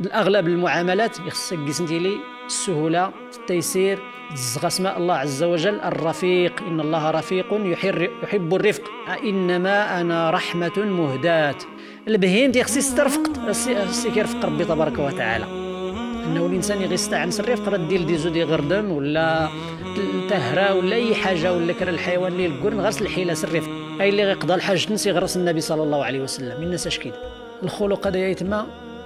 الاغلب المعاملات يخصك قسمتي لي السهوله التيسير تزغ اسماء الله عز وجل الرفيق ان الله رفيق يحب الرفق انما انا رحمه مهداه البهيم تيخصي ترفق سي كيرفق ربي تبارك وتعالى انه الانسان يستعنس الرفق راه دير دي زودي غردم ولا تهرى ولا اي حاجه ولا كرا الحيوان اللي القرن غرس الحيله الرفق اي اللي غيقضى الحاج تنسي غرس النبي صلى الله عليه وسلم الناس اش كده الخلق هذا يتما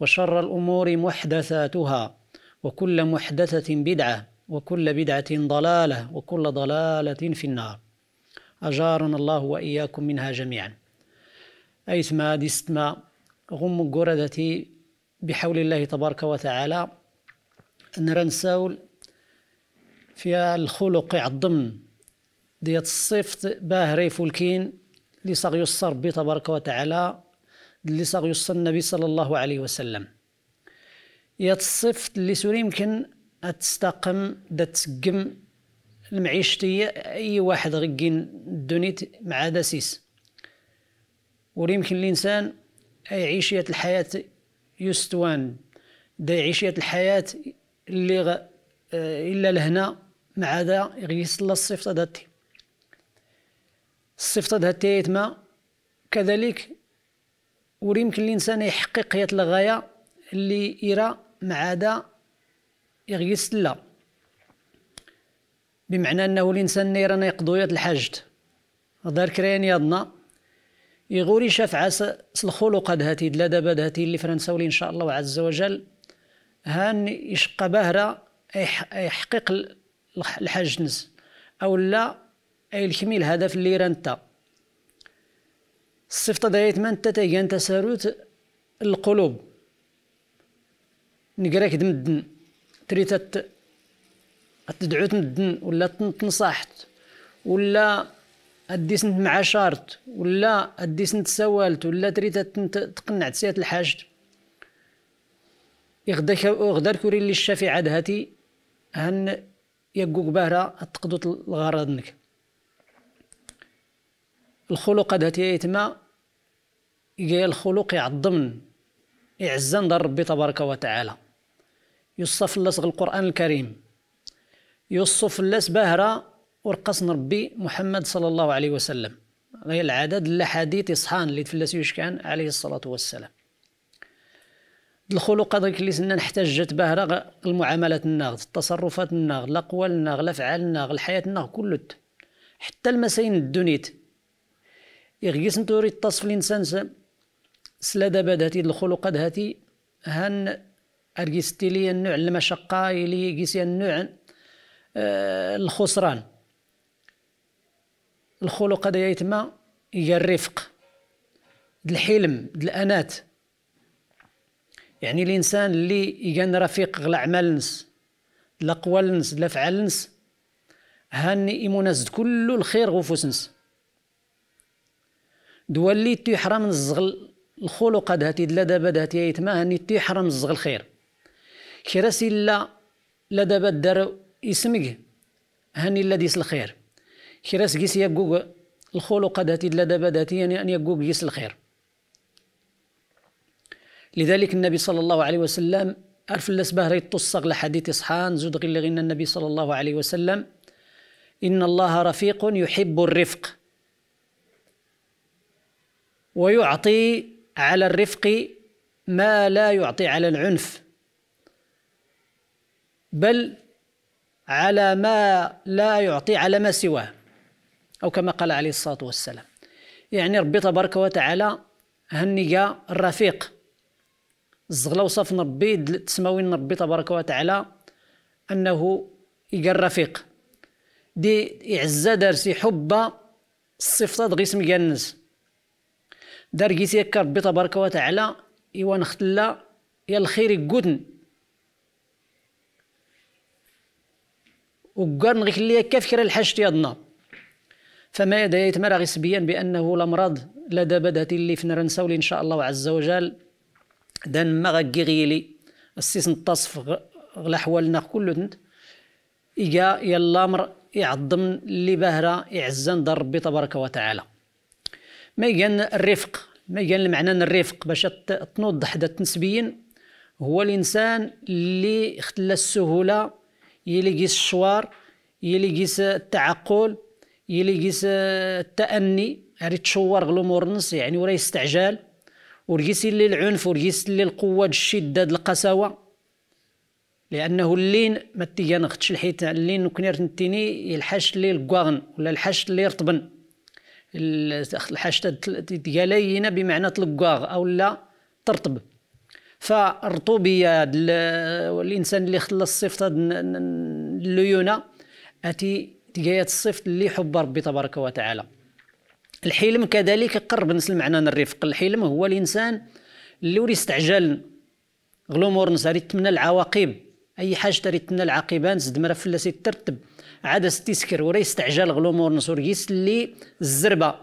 وشر الأمور محدثاتها وكل محدثة بدعة وكل بدعة ضلالة وكل ضلالة في النار أجارنا الله وإياكم منها جميعا أيثما ديستما غم قردتي بحول الله تبارك وتعالى نرنساول في الخلق عظم ديت الصفت باه ريفولكين لصغي الصرب تبارك وتعالى اللي صار يوصل النبي صلى الله عليه وسلم يا الصفت اللي سوري يمكن تستقم دا تسقم المعيشتي اي واحد غيكين دونيت مع داسيس ويمكن الانسان عيشية الحياه يستوان دا عيشية الحياه اللي غ... آه، الا لهنا مع دا غيس الصفت داتي الصفت داتي يتما كذلك ويمكن الانسان يحقق هي الغايه اللي يرى ما عدا يغيس لا بمعنى انه الانسان نيرنا يقضو يد الحاجت دار كريان يضنا يغوري شفعة سلخلق هاد هاتي دلا دابا هاتي اللي فرنساولي ان شاء الله عز وجل هان يشقى باهرة يحقق الحاج او لا اي الكميل الهدف اللي رانتا الصفة دايت من تتيان تساروت القلوب نقراك دم الدن تريت تدعو تمدن ولا تنصحت ولا ادي سنت معاشرت ولا ادي سنت سوالت ولا تريت تقنع تسيات الحاجة يغداك كوري اللي لي الشافعة هاتي هن يقوك باهرة تقضو الغرض منك الخلق هاد يتما قال الخلق يعظمن يعزن دار ربي تبارك وتعالى يوصف لصغ القران الكريم يوصف الله باهرة ورقص ربي محمد صلى الله عليه وسلم غير العدد الاحاديث يصحان اللي تفلس يشكان عليه الصلاه والسلام الخلق هذاك اللي سنا نحتاجت به راه المعاملات الناغد التصرفات الناغد الاقوال الناغد الافعال الناغد الحياه الناغد كلت حتى المساين الدنيت يغيسن توري تصف الانسان سلا دابا داتي الخلق هاتي هان ارجيس لي النوع المشقة يلي يجيس النوع آه الخسران الخلق هذا يتما هي الرفق الحلم الانات يعني الانسان اللي يجن رفيق غلا عمال نس لا قوال نس لا فعال نس هاني يمنزد كل الخير غفوس نس دول اللي تيحرم الزغل الخلق دهتي دلا دابا دهتي ايتما هاني تيحرم الزغل خير كراسي لا لا دابا دار اسمك هاني لا ديس الخير كراس قيس يبقوق الخلق دهتي دلا دابا دهتي يعني ان يبقوق قيس الخير لذلك النبي صلى الله عليه وسلم عرف الاسبه ريت تصغ لحديث صحان زود غير النبي صلى الله عليه وسلم ان الله رفيق يحب الرفق ويعطي على الرفق ما لا يعطي على العنف بل على ما لا يعطي على ما سواه أو كما قال عليه الصلاة والسلام يعني ربي تبارك وتعالى هنيا الرفيق الزغلة وصف ربي تسماوين ربي تبارك وتعالى أنه يقى الرفيق دي إعزة دارسي حب الصفة غيسم مقنز دار كيتي هكا ربي تبارك وتعالى ايوا نختلا يا الخير يكوتن وقال نغيك ليا هكا فكره الحاج تيادنا فما يدعي غي سبيان بانه الامراض لدى بدات اللي فنرا نساولي ان شاء الله عز وجل دان ما غاكي غيلي السيس نتصف غلا حوالنا كلو تنت إيجا يلا مر يعظم اللي باهرة يعزن دار ربي تبارك وتعالى ميجان الرفق ميجان المعنى الرفق باش تنوضح حدا التنسبيين هو الانسان اللي خلا السهوله يلي قيس الشوار يلي قيس التعقل يلي قيس التاني يعني تشور غلومور نص يعني وراه يستعجل ورقيس اللي العنف ورقيس اللي القوة الشدة القساوة لأنه اللين ما تيجي نختش الحيت اللين وكنير نتيني الحش اللي الكواغن ولا الحش اللي يرطبن الحشده ديالينا بمعنى تلقاغ او لا ترطب فالرطوبيه الانسان اللي خلى الصيف الليونه اتي تجايات الصيف اللي حب ربي تبارك وتعالى الحلم كذلك قرب نفس المعنى الرفق الحلم هو الانسان اللي ولي استعجل غلومور نسى يتمنى العواقب اي حاجه تريد تمنى زد نزد مرا فلا ترتب عدس تسكر وراه يستعجل نص ورقيس اللي الزربه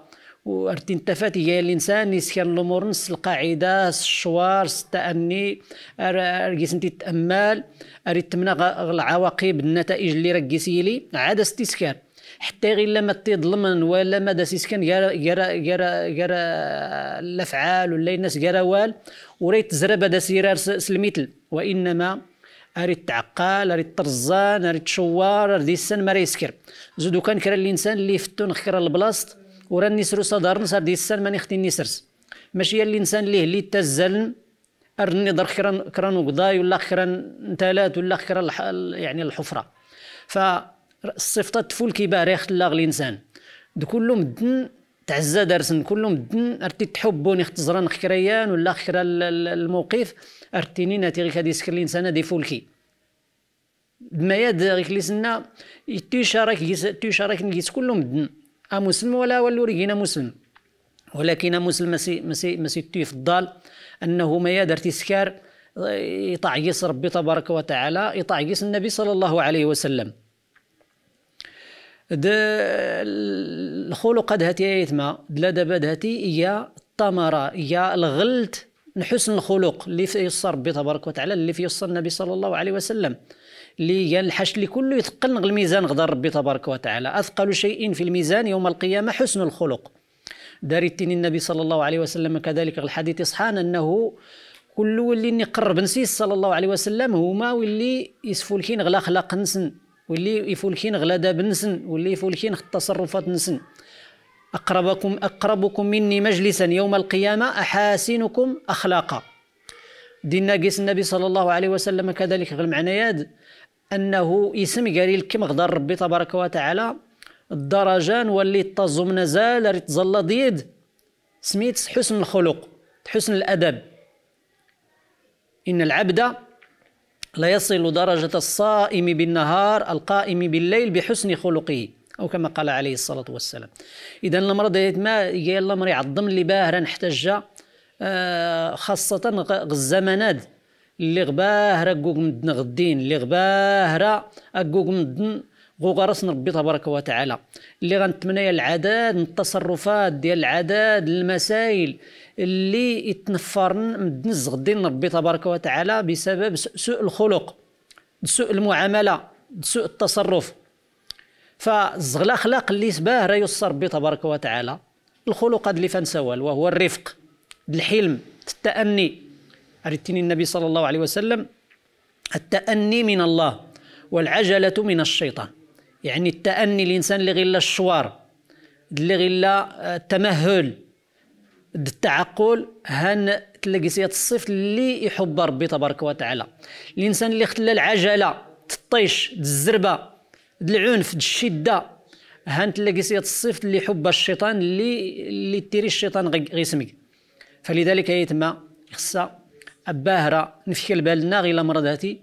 وارتين تفاتي هي الانسان يسكن نص القاعده الشوار التاني ارقيس انت تامل اريد تمنى العواقب النتائج اللي لي عدس تسكر حتى غير لما تظلمن ولا ما داسيس غير غير غير غير الافعال ولا الناس غير وال وريت زربه داسيرار سلميتل وانما اريد تعقال اريد طرزان اريد شوار اريد السن ما يسكر زودو كان كرا الانسان اللي يفتو نخكر البلاصت ورا نسرو صدر نصر دي السن ماني ختي نسرس ماشي هي الانسان اللي اللي تزل ارني در خيرا كران وقضاي ولا خيرا نتالات ولا خيرا يعني الحفره ف الصفطه تفول كيباري خت الانسان دو كلهم دن تعزى دارسن كلهم دن ارتي تحبوني خت خكريان ولا خكرا الموقف ارتيني نينا غيك هادي سكر الانسان دي فولكي بما يد غيك لي سنا تيشارك تيشارك نجيس كلهم دن ا مسلم ولا ولو رجينا مسلم ولكن مسلم مسي مسي مسي تي فضال انه ما ارتي سكار آه، يطعيس ربي تبارك وتعالى يطعيس النبي صلى الله عليه وسلم د الخلقة دهتي ايتما دلا دابا دهتي هي الثمرة هي الغلت حسن الخلق اللي في ربي تبارك وتعالى اللي في النبي صلى الله عليه وسلم اللي الحش اللي كله يثقل الميزان غدا ربي تبارك وتعالى اثقل شيء في الميزان يوم القيامه حسن الخلق التيني النبي صلى الله عليه وسلم كذلك الحديث صحان انه كل اللي نقرب نسيس صلى الله عليه وسلم هما واللي يسفلكين غلا خلاق نسن واللي يفولكين غلادا بنسن واللي يفولكين التصرفات نسن أقربكم أقربكم مني مجلسا يوم القيامة أحاسنكم أخلاقا دينا قيس النبي صلى الله عليه وسلم كذلك غير معنيات أنه اسم قال لكم غدار ربي تبارك وتعالى الدرجان واللي تزم نزال ريت ضيد ديد سميت حسن الخلق حسن الأدب إن العبد لا يصل درجة الصائم بالنهار القائم بالليل بحسن خلقه أو كما قال عليه الصلاة والسلام إذا المرض ما يلا مري يعظم اللي باهرا نحتج آه، خاصة الزمانات اللي غباهرة راه كوك مدن غدين اللي غباهرة راه كوك مدن غوغرس ربي تبارك وتعالى اللي غنتمنى العدد من التصرفات ديال العدد المسائل اللي يتنفرن من الدنس ربي تبارك وتعالى بسبب سوء الخلق سوء المعامله سوء التصرف فالزغلا اللي سباه راه يسر ربي تبارك وتعالى الخلق اللي فنسوال وهو الرفق الحلم التأني أردتني النبي صلى الله عليه وسلم التأني من الله والعجلة من الشيطان يعني التأني الإنسان اللي غير الشوار اللي غير آه، التمهل التعقل هان تلاقي سيات الصفت اللي يحب ربي تبارك وتعالى الانسان اللي خلى العجله تطيش الزربه العنف الشده هان تلاقي سيات الصفت اللي يحب الشيطان اللي اللي تيري الشيطان غيسمك فلذلك يتما خصها باهره البال بالنا غير مرضاتي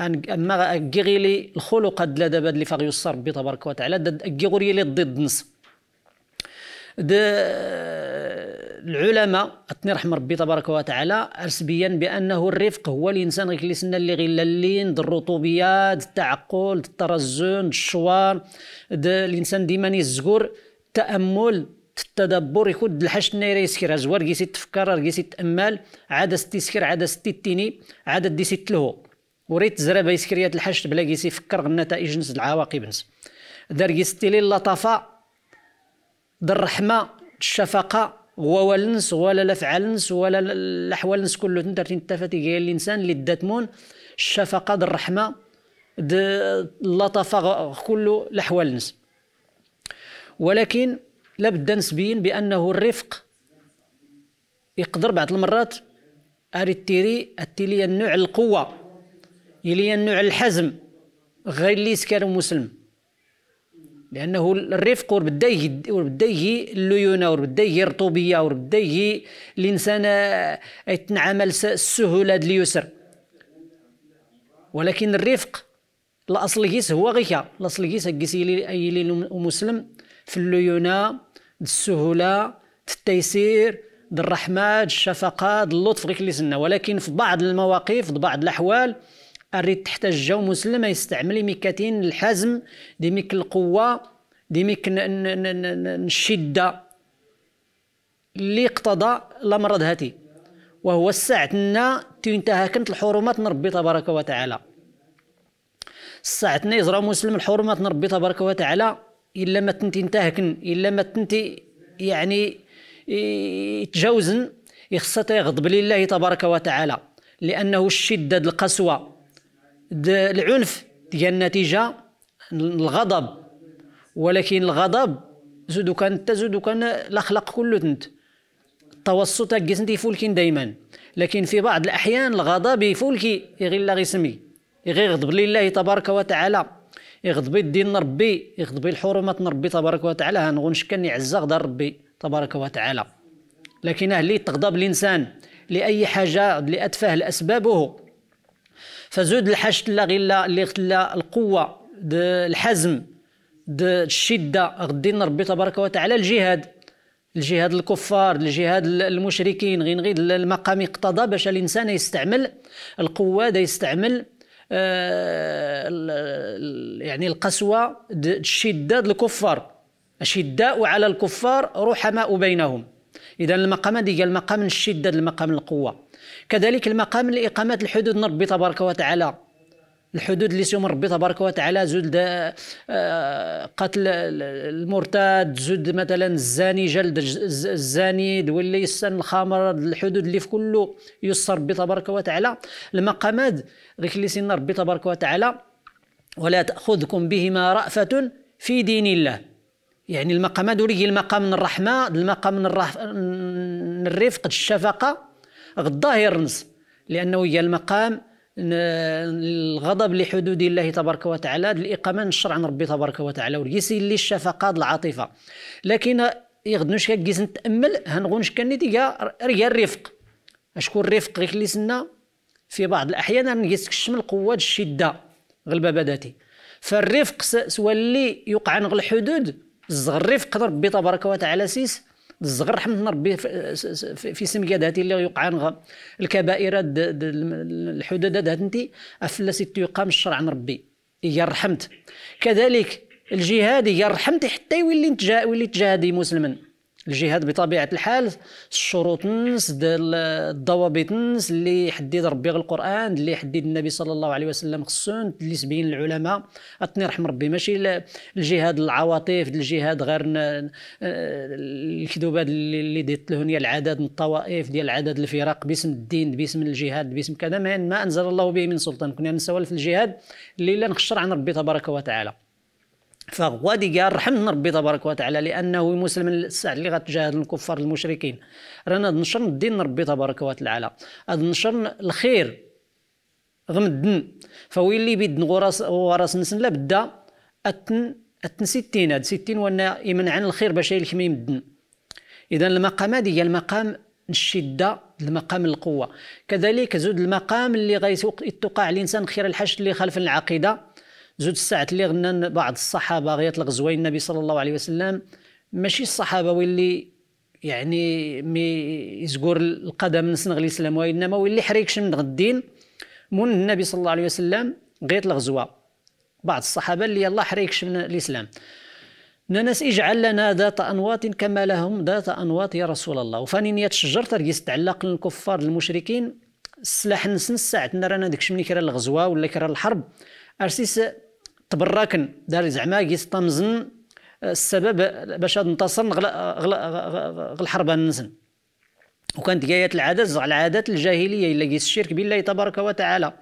ان اما غير الخلق دلا دابا اللي فغيوصر ربي تبارك وتعالى غير لي ضد نص آه، العلماء اثني رحم ربي تبارك وتعالى ارسبيا بانه الرفق هو الانسان غير كليسنا اللي غير اللين الرطوبيه د التعقل د الترزن الشوار د الانسان ديما يزكر التامل التدبر يخد الحش نيري يسكر زوار كيسي تفكر كيسي تامل عاد ستيسكر عاد تيني عاد ديسي تلهو وريت زرابه يسكريات الحش بلا كيسي يفكر النتائج نس العواقب نس دار كيستيلي اللطافه بالرحمه الرحمه الشفقه هو والنس ولا لفعلنس ولا الاحوالنس كله درتي التفاتي قال الانسان اللي داتمون الشفقه الرحمه د اللطفة كله الاحوالنس ولكن لابد نسبين بانه الرفق يقدر بعض المرات تيري اتيلي النوع القوه يلي النوع الحزم غير اللي سكر مسلم لانه الرفق وربدا وربدا الليونه وربدا الرطوبيه وربدا الانسان آه، يتنعمل السهوله اليسر ولكن الرفق الاصليس هو غيكا الاصليس كيسيلي اي المسلم في الليونه السهوله التيسير الرحمه الشفقه اللطف غير ولكن في بعض المواقف في بعض الاحوال الريت تحت جو مسلم يستعمل ميكاتين الحزم ديميك القوه ديميك الشده اللي اقتضى الامراض هاتي وهو ساعتنا كنت الحرمات نربي تبارك وتعالى ساعتنا يزرع مسلم الحرمات نربي تبارك وتعالى الا ما تنتي تنتهكن الا ما تنتي يعني يتجاوزن يخصها يغضب لله تبارك وتعالى لانه الشده القسوه العنف ديال النتيجه الغضب ولكن الغضب زودو كان حتى زودو كان الاخلاق كله تنت التوسط كيسنت يفولكين دائما لكن في بعض الاحيان الغضب يفولكي غير لا غيسمي غير غضب لله تبارك وتعالى يغضب الدين ربي يغضب الحرمات ربي تبارك وتعالى غنشكن يعز غدا ربي تبارك وتعالى لكن اللي تغضب الانسان لاي حاجه لاتفه الاسبابه فزود الحشد لا غير اللي لا القوه الحزم الشده غدي ربي تبارك وتعالى الجهاد الجهاد الكفار الجهاد المشركين غير غير المقام اقتضى باش الانسان يستعمل القوه دا يستعمل آه، يعني القسوه الشده الكفار اشداء على الكفار رحماء بينهم اذا المقام ديال المقام الشده المقام القوه كذلك المقام لإقامة الحدود من ربي تبارك وتعالى الحدود اللي سيوم ربي تبارك وتعالى زود آه، قتل المرتد زود مثلا الزاني جلد الزاني ولا يسن الخمر الحدود اللي في كله يسر ربي تبارك وتعالى المقامات غير اللي سينا ربي تبارك وتعالى ولا تأخذكم بهما رأفة في دين الله يعني المقامات ولي المقام من الرحمة المقام من الرفق الشفقة غدا يرنس لانه هي المقام الغضب لحدود الله تبارك وتعالى الاقامه الشرع عن ربي تبارك وتعالى وريسي اللي الشفقات العاطفه لكن يغدنوش كيس نتامل هنغونش كان ديكا ريا الرفق اشكون الرفق غير اللي سنا في بعض الاحيان الشمل قوات الشده غلبه بداتي فالرفق سوا اللي يوقع نغ الحدود الزغ الرفق ربي تبارك وتعالى سيس الزغر رحمه ربي في سمياد هاتي اللي يوقع الكبائر الحدود افلا افلاسي تيقام الشرع عن ربي هي رحمت كذلك الجهاد هي رحمت حتى يولي تجاهدي مسلما الجهاد بطبيعه الحال الشروط نس الضوابط نس اللي حدد ربي القران اللي حدد النبي صلى الله عليه وسلم خصون اللي سبين العلماء اثني رحم ربي ماشي الجهاد العواطف الجهاد غير آه، الكذوبات اللي ديت لهن هي العدد من الطوائف ديال عدد الفرق باسم الدين باسم الجهاد باسم كذا ما انزل الله به من سلطان كنا نسول في الجهاد اللي لا نخشر عن ربي تبارك وتعالى فهو ديكا رحمنا ربي تبارك وتعالى لانه مسلم الساعه اللي غتجاهد الكفار المشركين رانا نشر الدين ربي تبارك وتعالى هاد نشر الخير غمدن فويلي بيدن غراس وراس نسن لا بدا اتن اتن ستين هاد ستين وانا يمنع عن الخير باش يلكم يمدن اذا المقام هذه هي المقام الشده المقام القوه كذلك زود المقام اللي غيتوقع الانسان خير الحشد اللي خلف العقيده زود الساعات اللي غنى بعض الصحابه غيات الغزوين النبي صلى الله عليه وسلم ماشي الصحابه واللي يعني مي يزقور القدم من سنغلي سلام وانما واللي حريكش من غدين من النبي صلى الله عليه وسلم غيط الغزوه بعض الصحابه اللي الله حريكش من الاسلام ناس اجعل لنا ذات انواط كما لهم ذات انواط يا رسول الله وفاني نيت الشجر ترقيس تعلق للكفار المشركين السلاح نسن ساعتنا رانا داكشي ملي كرا الغزوه ولا كرا الحرب ارسيس تبراكن دار زعما يستمزن آه، السبب باش انتصر غل الحرب نزن وكانت جايات العادات العادات الجاهلية الا قيس الشرك بالله تبارك وتعالى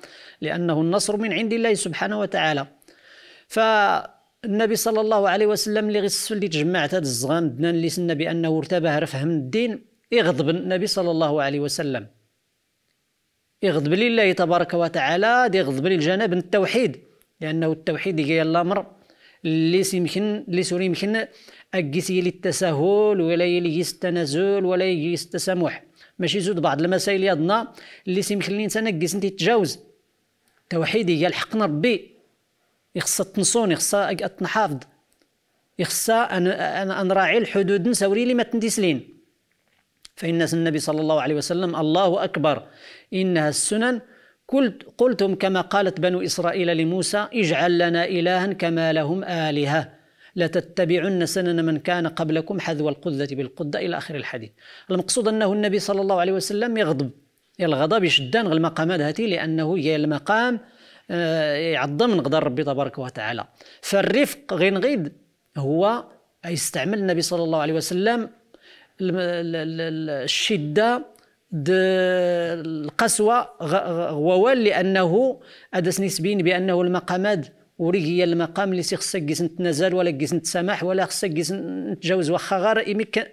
لأنه النصر من عند الله سبحانه وتعالى فالنبي صلى الله عليه وسلم اللي غيس اللي تجمعت هاد الزغان دنان اللي سنا بأنه ارتبه رفهم الدين يغضب النبي صلى الله عليه وسلم يغضب لي الله تبارك وتعالى يغضب لي الجانب التوحيد لانه التوحيد هي الامر اللي يمكن اللي سوري يمكن اكيسي للتساهل ولا يجيس التنازل ولا يجيس التسامح ماشي زود بعض المسائل يادنا اللي يمكن الانسان اكيس انت يتجاوز التوحيد هي الحق نربي يخص تنصون يخص تنحافظ يخص انا انا نراعي الحدود نساوري اللي ما تنديسلين فإن النبي صلى الله عليه وسلم الله أكبر إنها السنن قلت قلتم كما قالت بنو إسرائيل لموسى اجعل لنا إلها كما لهم آلهة لتتبعن سنن من كان قبلكم حذو القدة بالقدة إلى آخر الحديث المقصود أنه النبي صلى الله عليه وسلم يغضب الغضب يشدان المقامات هاتي لأنه هي المقام يعظم نقدر ربي تبارك وتعالى فالرفق غير هو يستعمل النبي صلى الله عليه وسلم الشده القسوه غوال لانه ادس نسبين بانه المقامات وري هي المقام اللي خصك كيس نتنازل ولا كيس نتسامح ولا خصك كيس نتجاوز واخا غير يمكن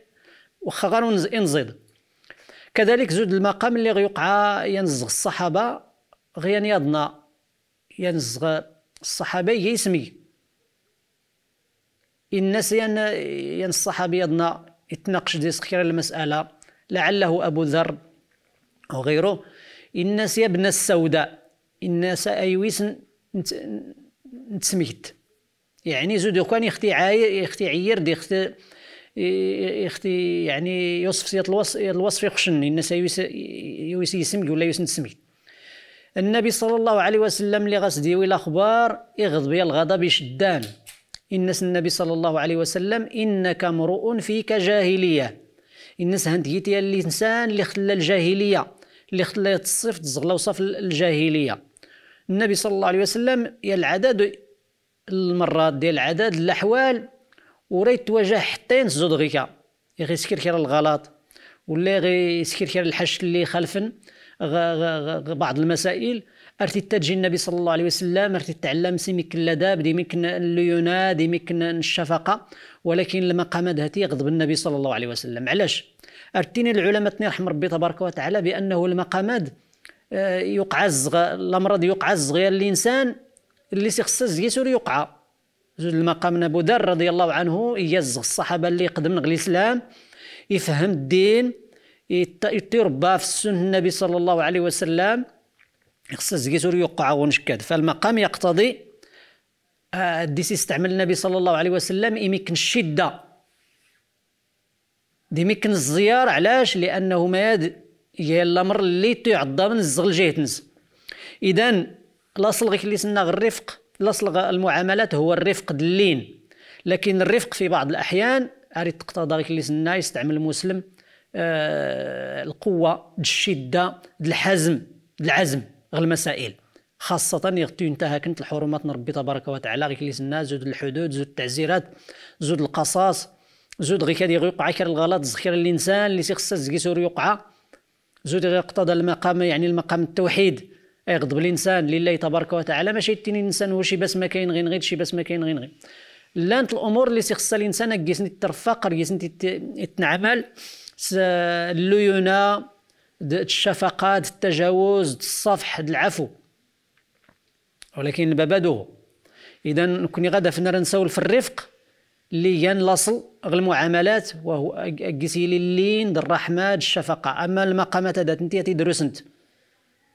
واخا غير ينزيد كذلك زود المقام اللي غيوقع ينزغ الصحابه غيان يضنا ينزغ الصحابه يسمي ان الناس ين ين الصحابه يضنا يتناقش ديسخير المسألة لعله أبو ذر وغيره الناس يا ابن السوداء الناس أيويس نتسميت يعني زود كان يختي عاير يختي عير دي يختي يختي يعني يوصف سيط الوصف الوصف يخشن الناس يويس يويس يسمي ولا يويس نسمي النبي صلى الله عليه وسلم لغسدي غاس اخبار يغضب يا الغضب يشدان إنس النبي صلى الله عليه وسلم إنك امرؤ فيك جاهلية إنس هنديتي اللي الإنسان اللي خلى الجاهلية اللي خلى تصف تزغلى وصف الجاهلية النبي صلى الله عليه وسلم يا العدد المرات ديال العدد الأحوال وريت تواجه حتين زود غيكا سكر كير الغلط ولا سكر كير الحش اللي خلفن غ غ غ بعض المسائل ارتي تجي النبي صلى الله عليه وسلم ارتي تعلم سيمك اللداب ديمك الليوناد ديمك الشفقة ولكن لما قام دهتي غضب النبي صلى الله عليه وسلم علاش ارتيني العلماء رحم ربي تبارك وتعالى بانه المقامات آه، يقع الصغ... الامراض يقع الصغير الانسان اللي سيخص يسور يقع المقام ابو ذر رضي الله عنه يزغ الصحابه اللي قدم الاسلام يفهم الدين يتربى في السنه النبي صلى الله عليه وسلم خص الزكيتور يوقع ونشكاد فالمقام يقتضي آه، الديسي استعمل النبي صلى الله عليه وسلم يمكن الشدة ميكن الزيار علاش لأنه ما يد هي الامر اللي تيعضى من الزغل جاي إذا الأصل غير كليسنا غير الرفق الأصل المعاملات هو الرفق دلين لكن الرفق في بعض الأحيان أريد تقتضى غير كليسنا يستعمل المسلم آه القوة الشدة الحزم العزم غير المسائل خاصة يغطي كنت الحرمات نربي تبارك وتعالى غير كليس الناس زود الحدود زود التعزيرات زود القصاص زود غير كادي يوقع كير الغلط زخير الانسان اللي خصها زكي سور يوقع زود غير اقتضى المقام يعني المقام التوحيد يغضب الانسان لله تبارك وتعالى ماشي تيني الانسان هو شي باس ما كاين غير غير شي باس ما كاين غير غير لانت الامور اللي خصها الانسان كيسني ترفق كيسني يتنعمل الليونه الشفقات التجاوز الصفح العفو ولكن بابادو اذا كوني غادا فنرا نساو في الرفق اللي هي نلاصل غير المعاملات وهو قيسي لي اللين الرحمه الشفقه اما المقامات هذا انت تدرسنت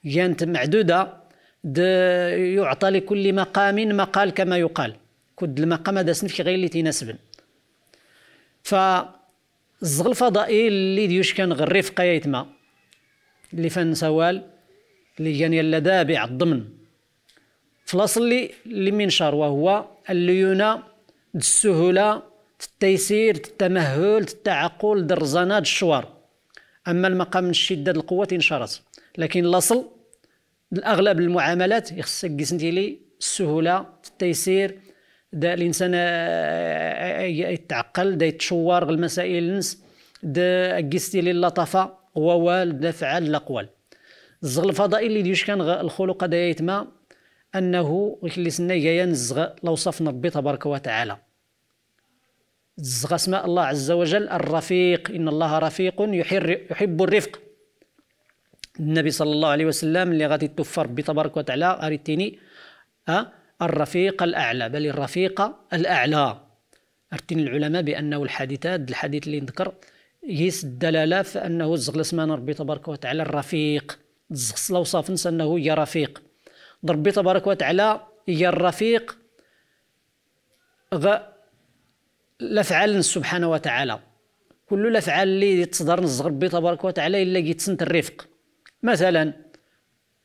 جانت معدوده يعطى لكل مقام مقال كما يقال كد المقام هذا سنفك غير اللي تيناسبن ف الزغل الفضائي اللي يشكن غير الرفقه يتما اللي فن سوال اللي جاني لدابع الضمن في الأصل اللي اللي منشار وهو الليونة السهولة التيسير التمهل التعقل الرزانات الشوار أما المقام من الشدة القوة انشرت لكن الأصل الأغلب المعاملات يخصك قسنتي لي السهولة التيسير دا الانسان آه، آه، آه، يتعقل دا يتشور المسائل نس دا لي اللطفه ووال نفعل الأقوال الزغ الفضائي اللي ديوش كان الخلق هذا يتما أنه اللي نزغ ينزغ صفنا ربي تبارك وتعالى زغ اسماء الله عز وجل الرفيق إن الله رفيق يحب الرفق النبي صلى الله عليه وسلم اللي غادي توفى ربي تبارك وتعالى أريتيني أه؟ الرفيق الأعلى بل الرفيق الأعلى أرتين العلماء بأنه الحديثات الحديث اللي نذكر يس الدلاله في انه الزغلس من ربي تبارك وتعالى الرفيق الزغس الاوصاف نسى انه هي رفيق ربي تبارك وتعالى هي الرفيق غ الافعال سبحانه وتعالى كل الافعال اللي تصدر نزغ ربي تبارك وتعالى الا كيتسنت الرفق مثلا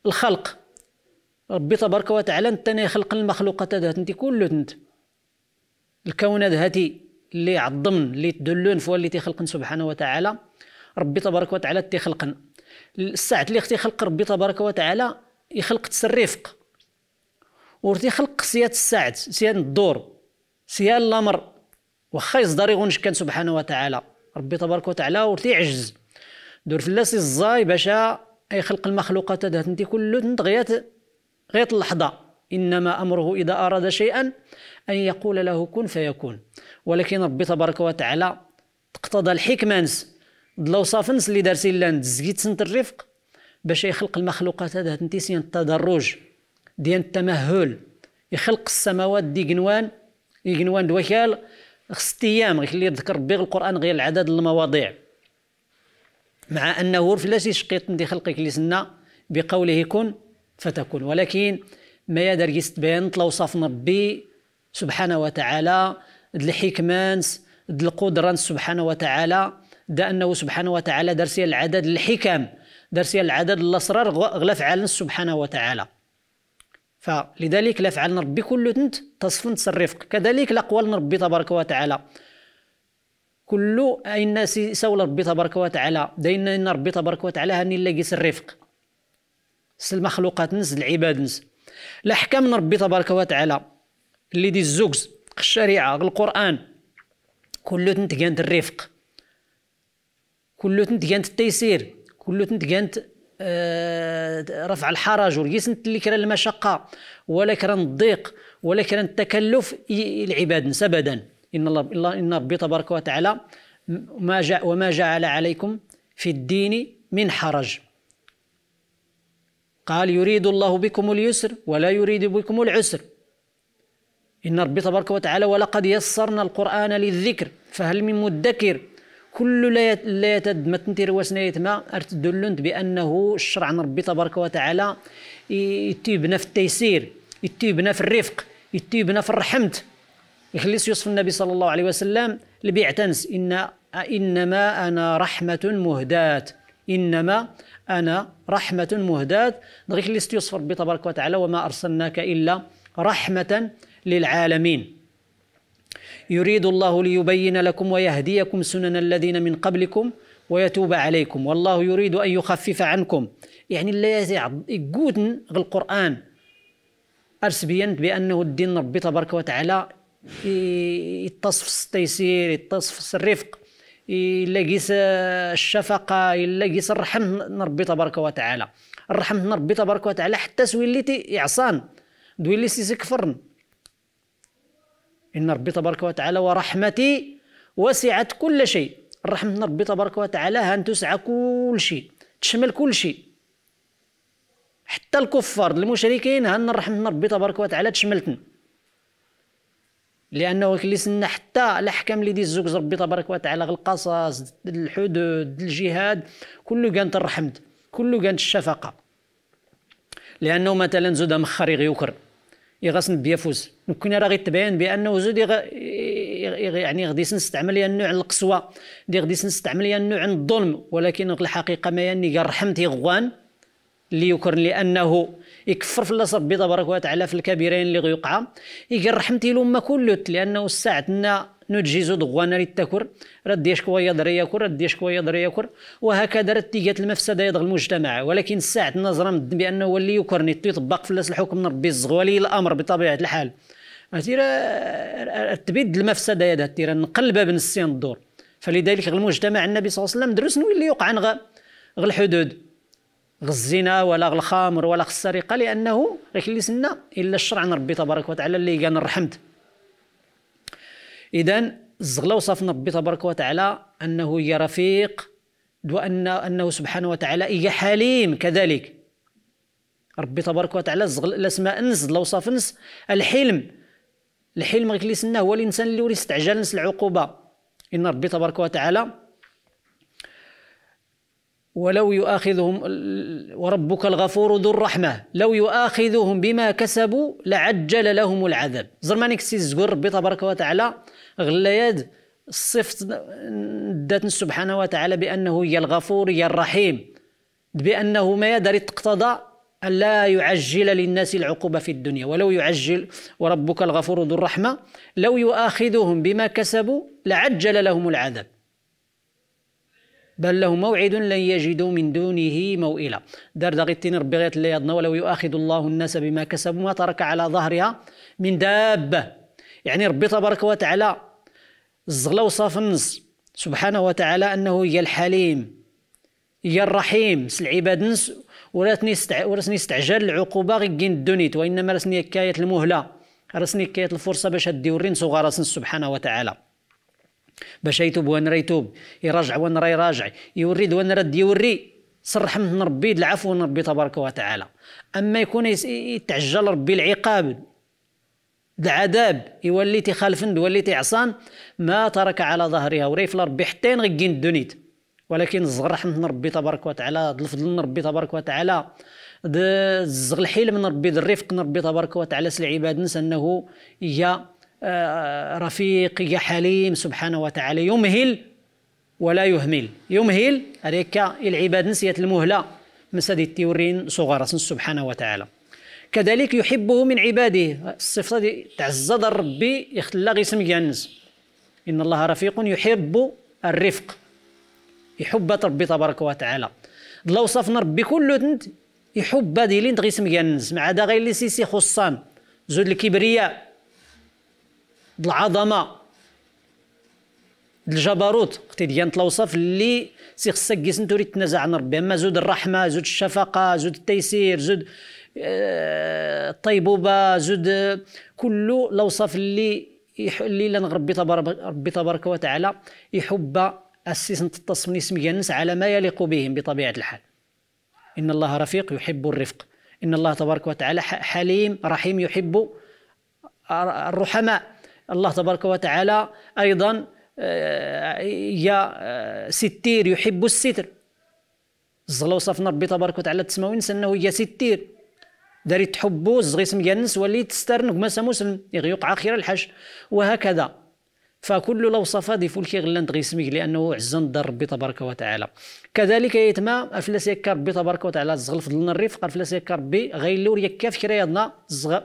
الخلق ربي تبارك وتعالى انت خلق المخلوقات ذات انت كل انت الكون ذاتي هاتي اللي عظمن اللي تدلون فوا اللي تيخلقن سبحانه وتعالى ربي تبارك وتعالى تيخلقن الساعة اللي تيخلق ربي تبارك وتعالى يخلق الرفق خلق سياد الساعة سياد الدور سياد الأمر واخا يصدر يغونش كان سبحانه وتعالى ربي تبارك وتعالى عجز دور فلاسي الزاي اي يخلق المخلوقات هذا انت كل تنت غيات غيات اللحظة إنما أمره إذا أراد شيئا أن يقول له كن فيكون ولكن ربي تبارك وتعالى تقتضى الحكمه نس دلو نس اللي دارتي لاند زكيت سنت الرفق باش يخلق المخلوقات هذا تنتيسيان التدرج ديال التمهل يخلق السماوات دي جنوان جنوان دوكال خص ايام غير اللي يذكر ربي القران غير العدد المواضيع مع انه فلاش يشقيط دي خلقك اللي سنا بقوله كن فتكون ولكن ما يدار يستبين الاوصاف ربي سبحانه وتعالى د الحكمانس د القدرة سبحانه وتعالى دا أنه سبحانه وتعالى درسي العدد الحكم درسي العدد الأسرار غلف فعلا سبحانه وتعالى فلذلك لا فعل ربي كل تنت تصفن تصرفك كذلك لأقوال ربي تبارك وتعالى كل اي الناس سول ربي تبارك وتعالى دين إن ربي تبارك وتعالى هاني لاقي الرفق المخلوقات نس العباد نس الأحكام ربي تبارك وتعالى اللي دي الزوجز الشريعه القران كله تنتقانت الرفق كله تنتقانت التيسير كله تنتقانت آه، رفع الحرج والجسنت اللي كرا المشقة ولا كرا الضيق ولا كرا التكلف العباد سبدا إن الله إن ربي تبارك وتعالى ما جاء وما جعل عليكم في الدين من حرج قال يريد الله بكم اليسر ولا يريد بكم العسر إن ربي تبارك وتعالى ولقد يسرنا القرآن للذكر فهل من مدكر كل لا يتد ما تنتير واسنا يتما ارتدلنت بأنه الشرع عن ربي تبارك وتعالى يتيبنا في التيسير يتيبنا في الرفق يتيبنا في الرحمة يخلص يوصف النبي صلى الله عليه وسلم لبيعتنس إن إنما أنا رحمة مهداة إنما أنا رحمة مهداة دغيك اللي يوصف ربي تبارك وتعالى وما أرسلناك إلا رحمة للعالمين يريد الله ليبين لكم ويهديكم سنن الذين من قبلكم ويتوب عليكم والله يريد أن يخفف عنكم يعني لا يزع يقودن القرآن أرسبيان بأنه الدين ربي تبارك وتعالى يتصف التيسير يتصف الرفق إلا الشفقة إلا الرحم ربي تبارك وتعالى الرحم ربي تبارك وتعالى حتى سويليتي يعصان دوي اللي إن ربي تبارك وتعالى ورحمتي وسعت كل شيء الرحمة من ربي تبارك وتعالى هان تسعى كل شيء تشمل كل شيء حتى الكفار المشركين هان الرحمة من ربي تبارك وتعالى تشملتن لانه كليسنا حتى الاحكام اللي ديزوك ربي تبارك وتعالى القصص الحدود الجهاد كله كانت الرحمة كله كانت الشفقه لانه مثلا زودا مخاري غيوكر يغسن بيفوز ممكن راه غيتبين بانه زود يغ... يعني غادي نستعمل يا النوع القسوه دي غادي نستعمل يا النوع الظلم ولكن في الحقيقه ما يعني رحمت غوان اللي يكر لانه يكفر في الله ربي تبارك وتعالى في الكبيرين اللي غيوقعا يقال رحمتي لهم كلوت لانه ساعتنا نتجيزو دغوانا للتكر رديش كويا ردي رديش كويا درياكر وهكذا رتيجات المفسده يدغ المجتمع ولكن ساعه النظره من بانه هو اللي يكرني يطبق طيب في الحكم نربي الزغوالي الامر بطبيعه الحال تيرا تبيد المفسده يدها تيرا نقلبها بن السين الدور فلذلك المجتمع النبي صلى الله عليه وسلم دروس اللي يوقع غ الحدود الزنا ولا الخمر ولا السرقه لانه غير اللي سنا الا الشرع نربي ربي تبارك وتعالى اللي كان رحمت اذا الزغله وصفنا ربي تبارك وتعالى انه هي رفيق وان انه سبحانه وتعالى هي حليم كذلك ربي تبارك وتعالى الزغل الاسماء انس الاوصاف انس الحلم الحلم غير كليسنا هو الانسان اللي يريد يستعجل نس العقوبه ان ربي تبارك وتعالى ولو يؤاخذهم وربك الغفور ذو الرحمة لو يؤاخذهم بما كسبوا لعجل لهم العذاب زرمانك سيزقر ربي تبارك وتعالى غلايات صفت ذات سبحانه وتعالى بانه هي الغفور هي الرحيم بانه ما يدري تقتضى ان لا يعجل للناس العقوبه في الدنيا ولو يعجل وربك الغفور ذو الرحمه لو يؤاخذهم بما كسبوا لعجل لهم العذاب بل له موعد لن يجدوا من دونه موئلا دار دغيتين ربي غيت اللي ولو يؤاخذ الله الناس بما كسبوا ما ترك على ظهرها من دابه يعني ربي تبارك وتعالى الزغلة وصاف النص سبحانه وتعالى أنه هي الحليم هي الرحيم عباد نس وراتني استع... وراتني استعجال العقوبة غير كين الدنيت وإنما راسني كاية المهلة راسني كاية الفرصة باش هدي ورين صغار سبحانه وتعالى باش يتوب وين يتوب يراجع وين راه يراجع يوريد وين رد يوري صرح من ربي العفو من ربي تبارك وتعالى اما يكون يتعجل ربي العقاب العذاب يولي تيخالفن يولي تيعصان ما ترك على ظهرها وريف لربي حتى ينغكين الدنيت ولكن الزغر رحمة ربي تبارك وتعالى الفضل ربي تبارك وتعالى الزغ الحيل من ربي الرفق ربي تبارك وتعالى العباد نسى انه يا آه، رفيق يا حليم سبحانه وتعالى يمهل ولا يهمل يمهل هذيك العباد نسيت المهله مسادي التورين صغار سبحانه وتعالى كذلك يحبه من عباده الصفه دي تاع الزدر ربي يخلى غيسمي الناس ان الله رفيق يحب الرفق يحب ربي تبارك وتعالى لو وصفنا ربي كله تنت يحب ديلين اسم الناس ما عدا غير اللي سيسي خصان زود الكبرياء العظمه الجبروت قتي ديانت الاوصاف اللي سي خصك كيس نتوري تنازع عن ربي اما زود الرحمه زود الشفقه زود التيسير زود الطيبوبه زد كل لوصف اللي اللي لنا ربي تبارك ربي تبارك وتعالى يحب السيس التصميم اسمي الناس على ما يليق بهم بطبيعه الحال ان الله رفيق يحب الرفق ان الله تبارك وتعالى حليم رحيم يحب الرحماء الله تبارك وتعالى ايضا آه، يا آه، ستير يحب الستر الزلوصف نربي ربي تبارك وتعالى تسمعوا انه يا ستير داري تحبو الزغيس ديال واللي ولي تسترنك ما مسلم يغيق خير الحج وهكذا فكل صفا دي فولكي غلان تغيسميك لانه عز دار ربي تبارك وتعالى كذلك يتما افلاس يكا ربي تبارك وتعالى زغل فضلنا الريف قال افلاس يكا ربي غيلور يكا فكرة يدنا زغ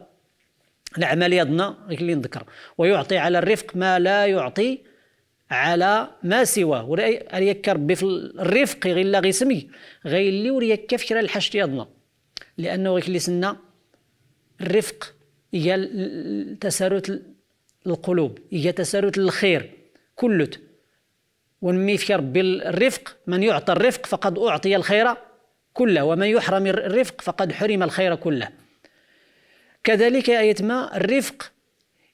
العمل يدنا اللي نذكر ويعطي على الرفق ما لا يعطي على ما سواه ولا يكا ربي في الرفق غير لا غيسمي غيلور يكا فكرة الحشد يضنا لانه غير اللي الرفق هي تسارت القلوب هي تسارت الخير كلت ونمي في ربي الرفق من يعطى الرفق فقد اعطي الخير كله ومن يحرم الرفق فقد حرم الخير كله كذلك يا آية ما الرفق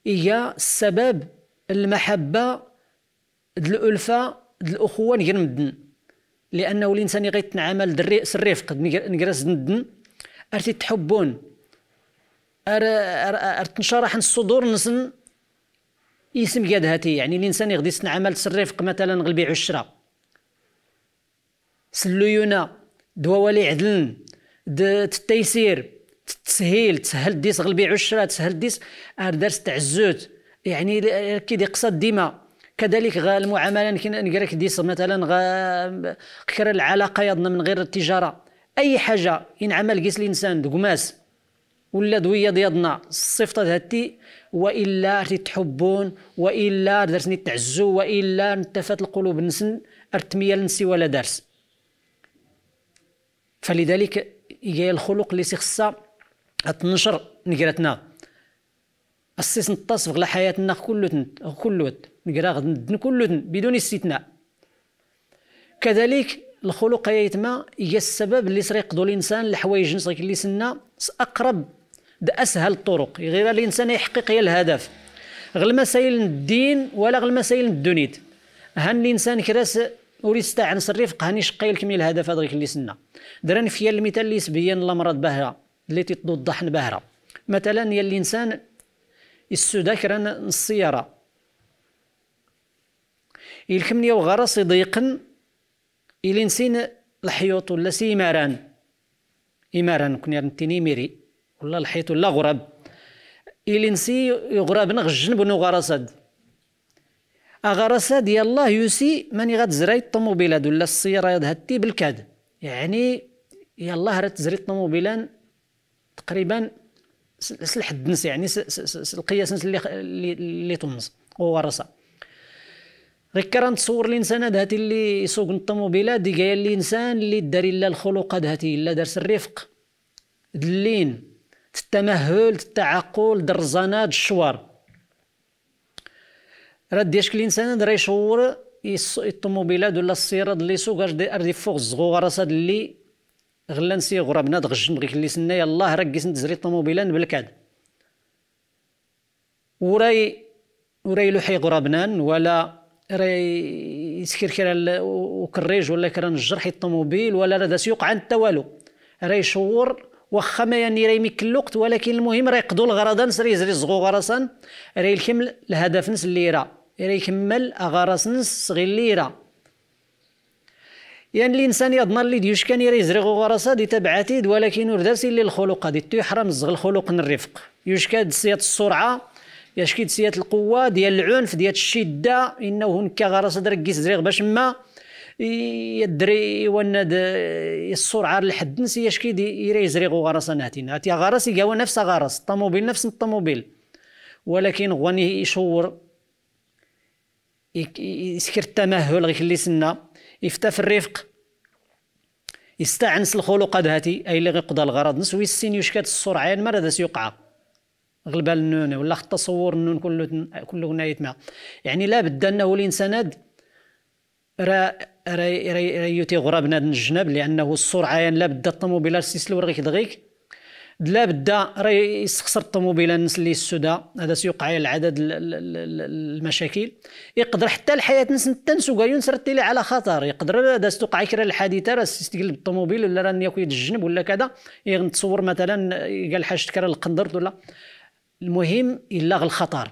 هي السبب المحبة الألفة الأخوة نجر مدن لأنه الإنسان غيتنعامل الرفق نجرس ندن أرتي تحبون أر أر أر تنشرح الصدور نسن يسم قاد هاتي يعني الإنسان يغدي سن عمل سريفق مثلا غلبي عشرة سلويونا دواوالي عدلن التيسير تسهيل تسهل ديس غلبي عشرة تسهل ديس درس تعزوت يعني كي دي قصد ديما كذلك غا المعامله نقرا لك ديس مثلا غا العلاقه يضنا من غير التجاره اي حاجه ينعمل كيس الانسان دقماس ولا دويه ديالنا الصفطه هاتي والا رتي تحبون والا درتني تعزو والا نتفات القلوب نسن ارتميه لنسي ولا دارس فلذلك هي الخلق اللي خصها تنشر نقراتنا السيس نتصف على حياتنا كلوت كلت نقرا غد بدون استثناء كذلك الخلق يا يتما هي السبب اللي سريقدو الانسان لحوايج نسيك اللي سنا اقرب باسهل اسهل الطرق غير الانسان يحقق هي الهدف غير مسائل الدين ولا غير مسائل الدنيت هان الانسان كراس وريد ستاعن الرفق هاني شقي لكم الهدف هذاك اللي سنا دران في المثال اللي سبيان الامراض باهره اللي تتوضح باهره مثلا يا الانسان السودا كران السياره يلكمني وغرس يضيقن إلى نسين الحيوط ولا سي إماران إماران كوني نتيني ميري ولا الحيط ولا غراب إلى نسي غراب نغ الجنب غرسد أغرسد يالله يوسي ماني غتزري الطوموبيلة ولا السيارة هاتي بالكاد يعني يالله هرت تزري الطوموبيلان تقريبا سلحد نس يعني القياس اللي اللي تونس وغرسه غير كرا نتصور الانسان هاد هاتي اللي يسوق الطوموبيلات دي جايه الانسان اللي دار الا الخلق هاد هاتي الا دارس الرفق دلين التمهل التعقل درزانات الشوار راه ديال شكل الانسان راه يشور الطوموبيلات ولا السيارات اللي يسوق دي فوق الزغوغه راه اللي غلا نسي بنات دغجن غير اللي سنا يلاه راه كيس نتزري الطوموبيلات بالكاد وراي وراي لوحي غرابنان ولا راه يسكركر وكريج ولا كران الجرح الطوموبيل ولا راه سيوق عند حتى والو راه يشور واخا ما يعني راه يمكن الوقت ولكن المهم راه يقضوا الغرض نس راه يزري صغو غرسان راه يكمل الهدف نس اللي راه راه يكمل غرس نس صغير اللي راه يعني الانسان يضمن اللي ديوش كان غو غرسا دي تبعاتيد ولكن ورداسي اللي الخلق هادي تو يحرم الزغ الخلق من الرفق يوشكا دسيات السرعه يشكي سيات القوه ديال العنف ديال الشده انه هنك غرس درك كيس زريغ باش ما يدري وان السرعه لحد نسي يشكي يري زريغ وغرس ناتين هاتي غرس يقاوى نفس غرس الطموبيل نفس الطموبيل ولكن غني يشور يسكر التمهل غير اللي سنا يفتا في الرفق يستعنس الخلق هاتي اي اللي غيقضى الغرض نسوي السين يشكات السرعه المرض يوقع غلب النون ولا حتى صور النون كله كله مع يعني لا بد انه الانسان راه راه راه يوتي غراب ناد الجناب لانه السرعه يعني لا بد الطوموبيل السيسلو ورغيك دغيك لا بد راه يستخسر الطوموبيل الناس اللي السودا هذا سيوقع العدد المشاكل يقدر حتى الحياه تنسو كاع ينسر تيلي على خطر يقدر داز توقع كرا الحادثه راه يستقلب الطوموبيل ولا راه ياكل الجنب ولا كذا يغنتصور مثلا قال حاجه كرا القندرت ولا المهم الا الخطر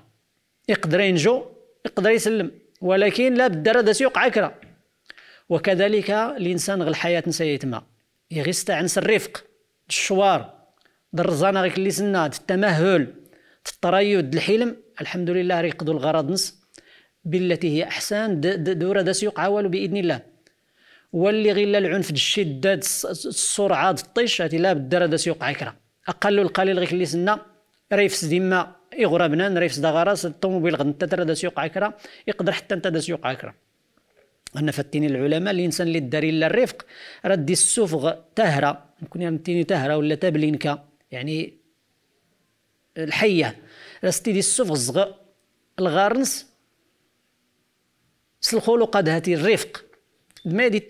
يقدر ينجو يقدر يسلم ولكن لا بالدرا سيوقع عكرة وكذلك الانسان غل الحياه نسى يتما يغيست عنس الرفق الشوار الرزانة غيك اللي سنا التمهل التريد الحلم الحمد لله ريقدو الغرض نس بالتي هي احسن دورة دا سيوقع والو باذن الله واللي غير العنف الشده السرعه الطيش لا بالدرا سيوقع عكرة اقل القليل غيك اللي سنا ريفس ديما يغرى بنان دا دغارس الطوموبيل غد انت ترى يوقع عكرا يقدر حتى انت داس يوقع كرا انا فاتيني العلماء الانسان اللي داري الا الرفق راه دي السفغ تهرة نكون يعني تهرة ولا تابلينكا يعني الحيه راه دي السفغ الزغ الغارنس سلخولو قد هاتي الرفق ما دي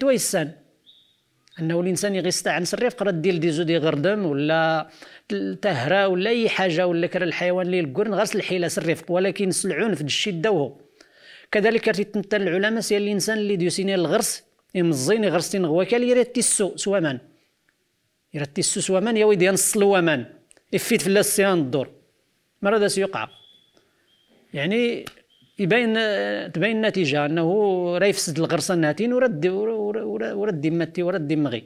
انه الانسان يستعن الريف قرا دير دي زودي غردم ولا تهرا ولا اي حاجه ولا كرا الحيوان اللي الكرن غير الحيله الرفق ولكن العنف الشده وهو كذلك تيتمثل العلماء سي الانسان اللي ديوسيني الغرس يمزين غوا غواكال يرتي السو سوامان يرتي السو سوامان يا ويدي نصلوامان يفيت فلا السيان الدور مرة هذا سيوقع يعني يبين تبين النتيجه انه راه يفسد الغرسه ناتين ورد ورد ماتي ورد مغي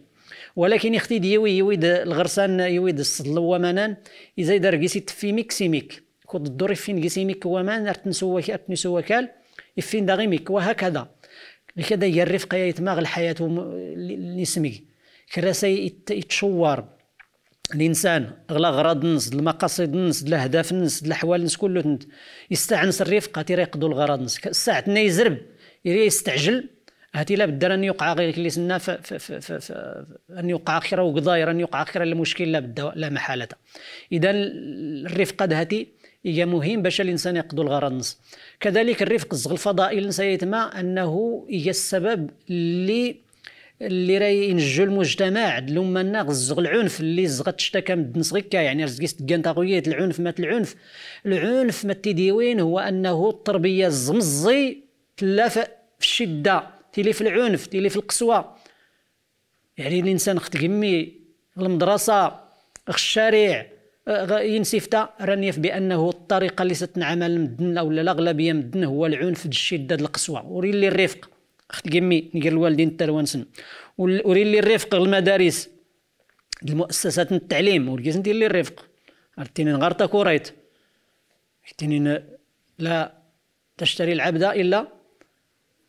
ولكن يختي ديوي يويد الغرسان يويد الصدل ومنان اذا دار كيسي تفي ميك سيميك كود الدور فين قيسي ميك ومان ارتنسوك وكال يفين داغي ميك وهكذا لكذا هي الرفقه يتماغ الحياه اللي سمي كراسي يتشور الانسان غلا غرض نس المقاصد نس الاهداف نس الاحوال نس كله تنت يستعنس الرفقه راه يقضوا الغرض نس الساعه تنا يزرب يري يستعجل هاتي لا بد ان يوقع غير كلي سنا ف ف ف ان يوقع خيرا وقضاير ان يوقع خيرا المشكل لا بد لا محاله اذا الرفقه هاتي هي مهم باش الانسان يقضوا الغرض كذلك الرفق الزغ الفضائي نسيتما انه هي السبب اللي اللي راه ينجو المجتمع لما لنا غزغ العنف اللي زغت من كمدن صغيكا يعني رزقيست كان تاغويت العنف مات العنف العنف ما تيديوين هو انه التربيه الزمزي تلا في الشده تيلي في العنف تيلي في القسوه يعني الانسان خت كمي المدرسه الشارع ينسفتا راني بانه الطريقه اللي ستنعمل مدن او الاغلبيه مدن هو العنف الشده القسوه وري اللي الرفق اخت كيمي ندير الوالدين التروانسن وري لي الرفق المدارس المؤسسات التعليم ولقيت ندير لي الرفق عرفتيني نغرطة كوريت عرفتيني لا تشتري العبد الا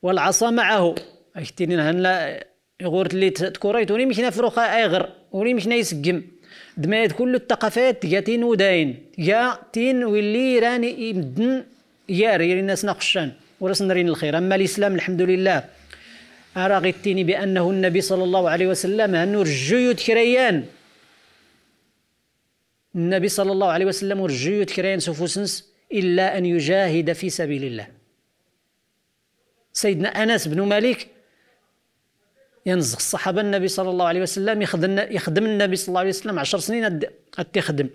والعصا معه عرفتيني لا غورت لي تكوريت وني مشينا فروخا ايغر وني مشينا يسقم دمايت كل الثقافات يا تين وداين يا تين ولي راني يمدن ياري الناس ناقشان وراس نرين الخير اما الاسلام الحمد لله ارى غيتيني بانه النبي صلى الله عليه وسلم نور الجيود كريان النبي صلى الله عليه وسلم نور الجيود كريان سوفوسنس الا ان يجاهد في سبيل الله سيدنا انس بن مالك ينزغ الصحابه النبي صلى الله عليه وسلم يخدم يخدم النبي صلى الله عليه وسلم عشر سنين غتخدم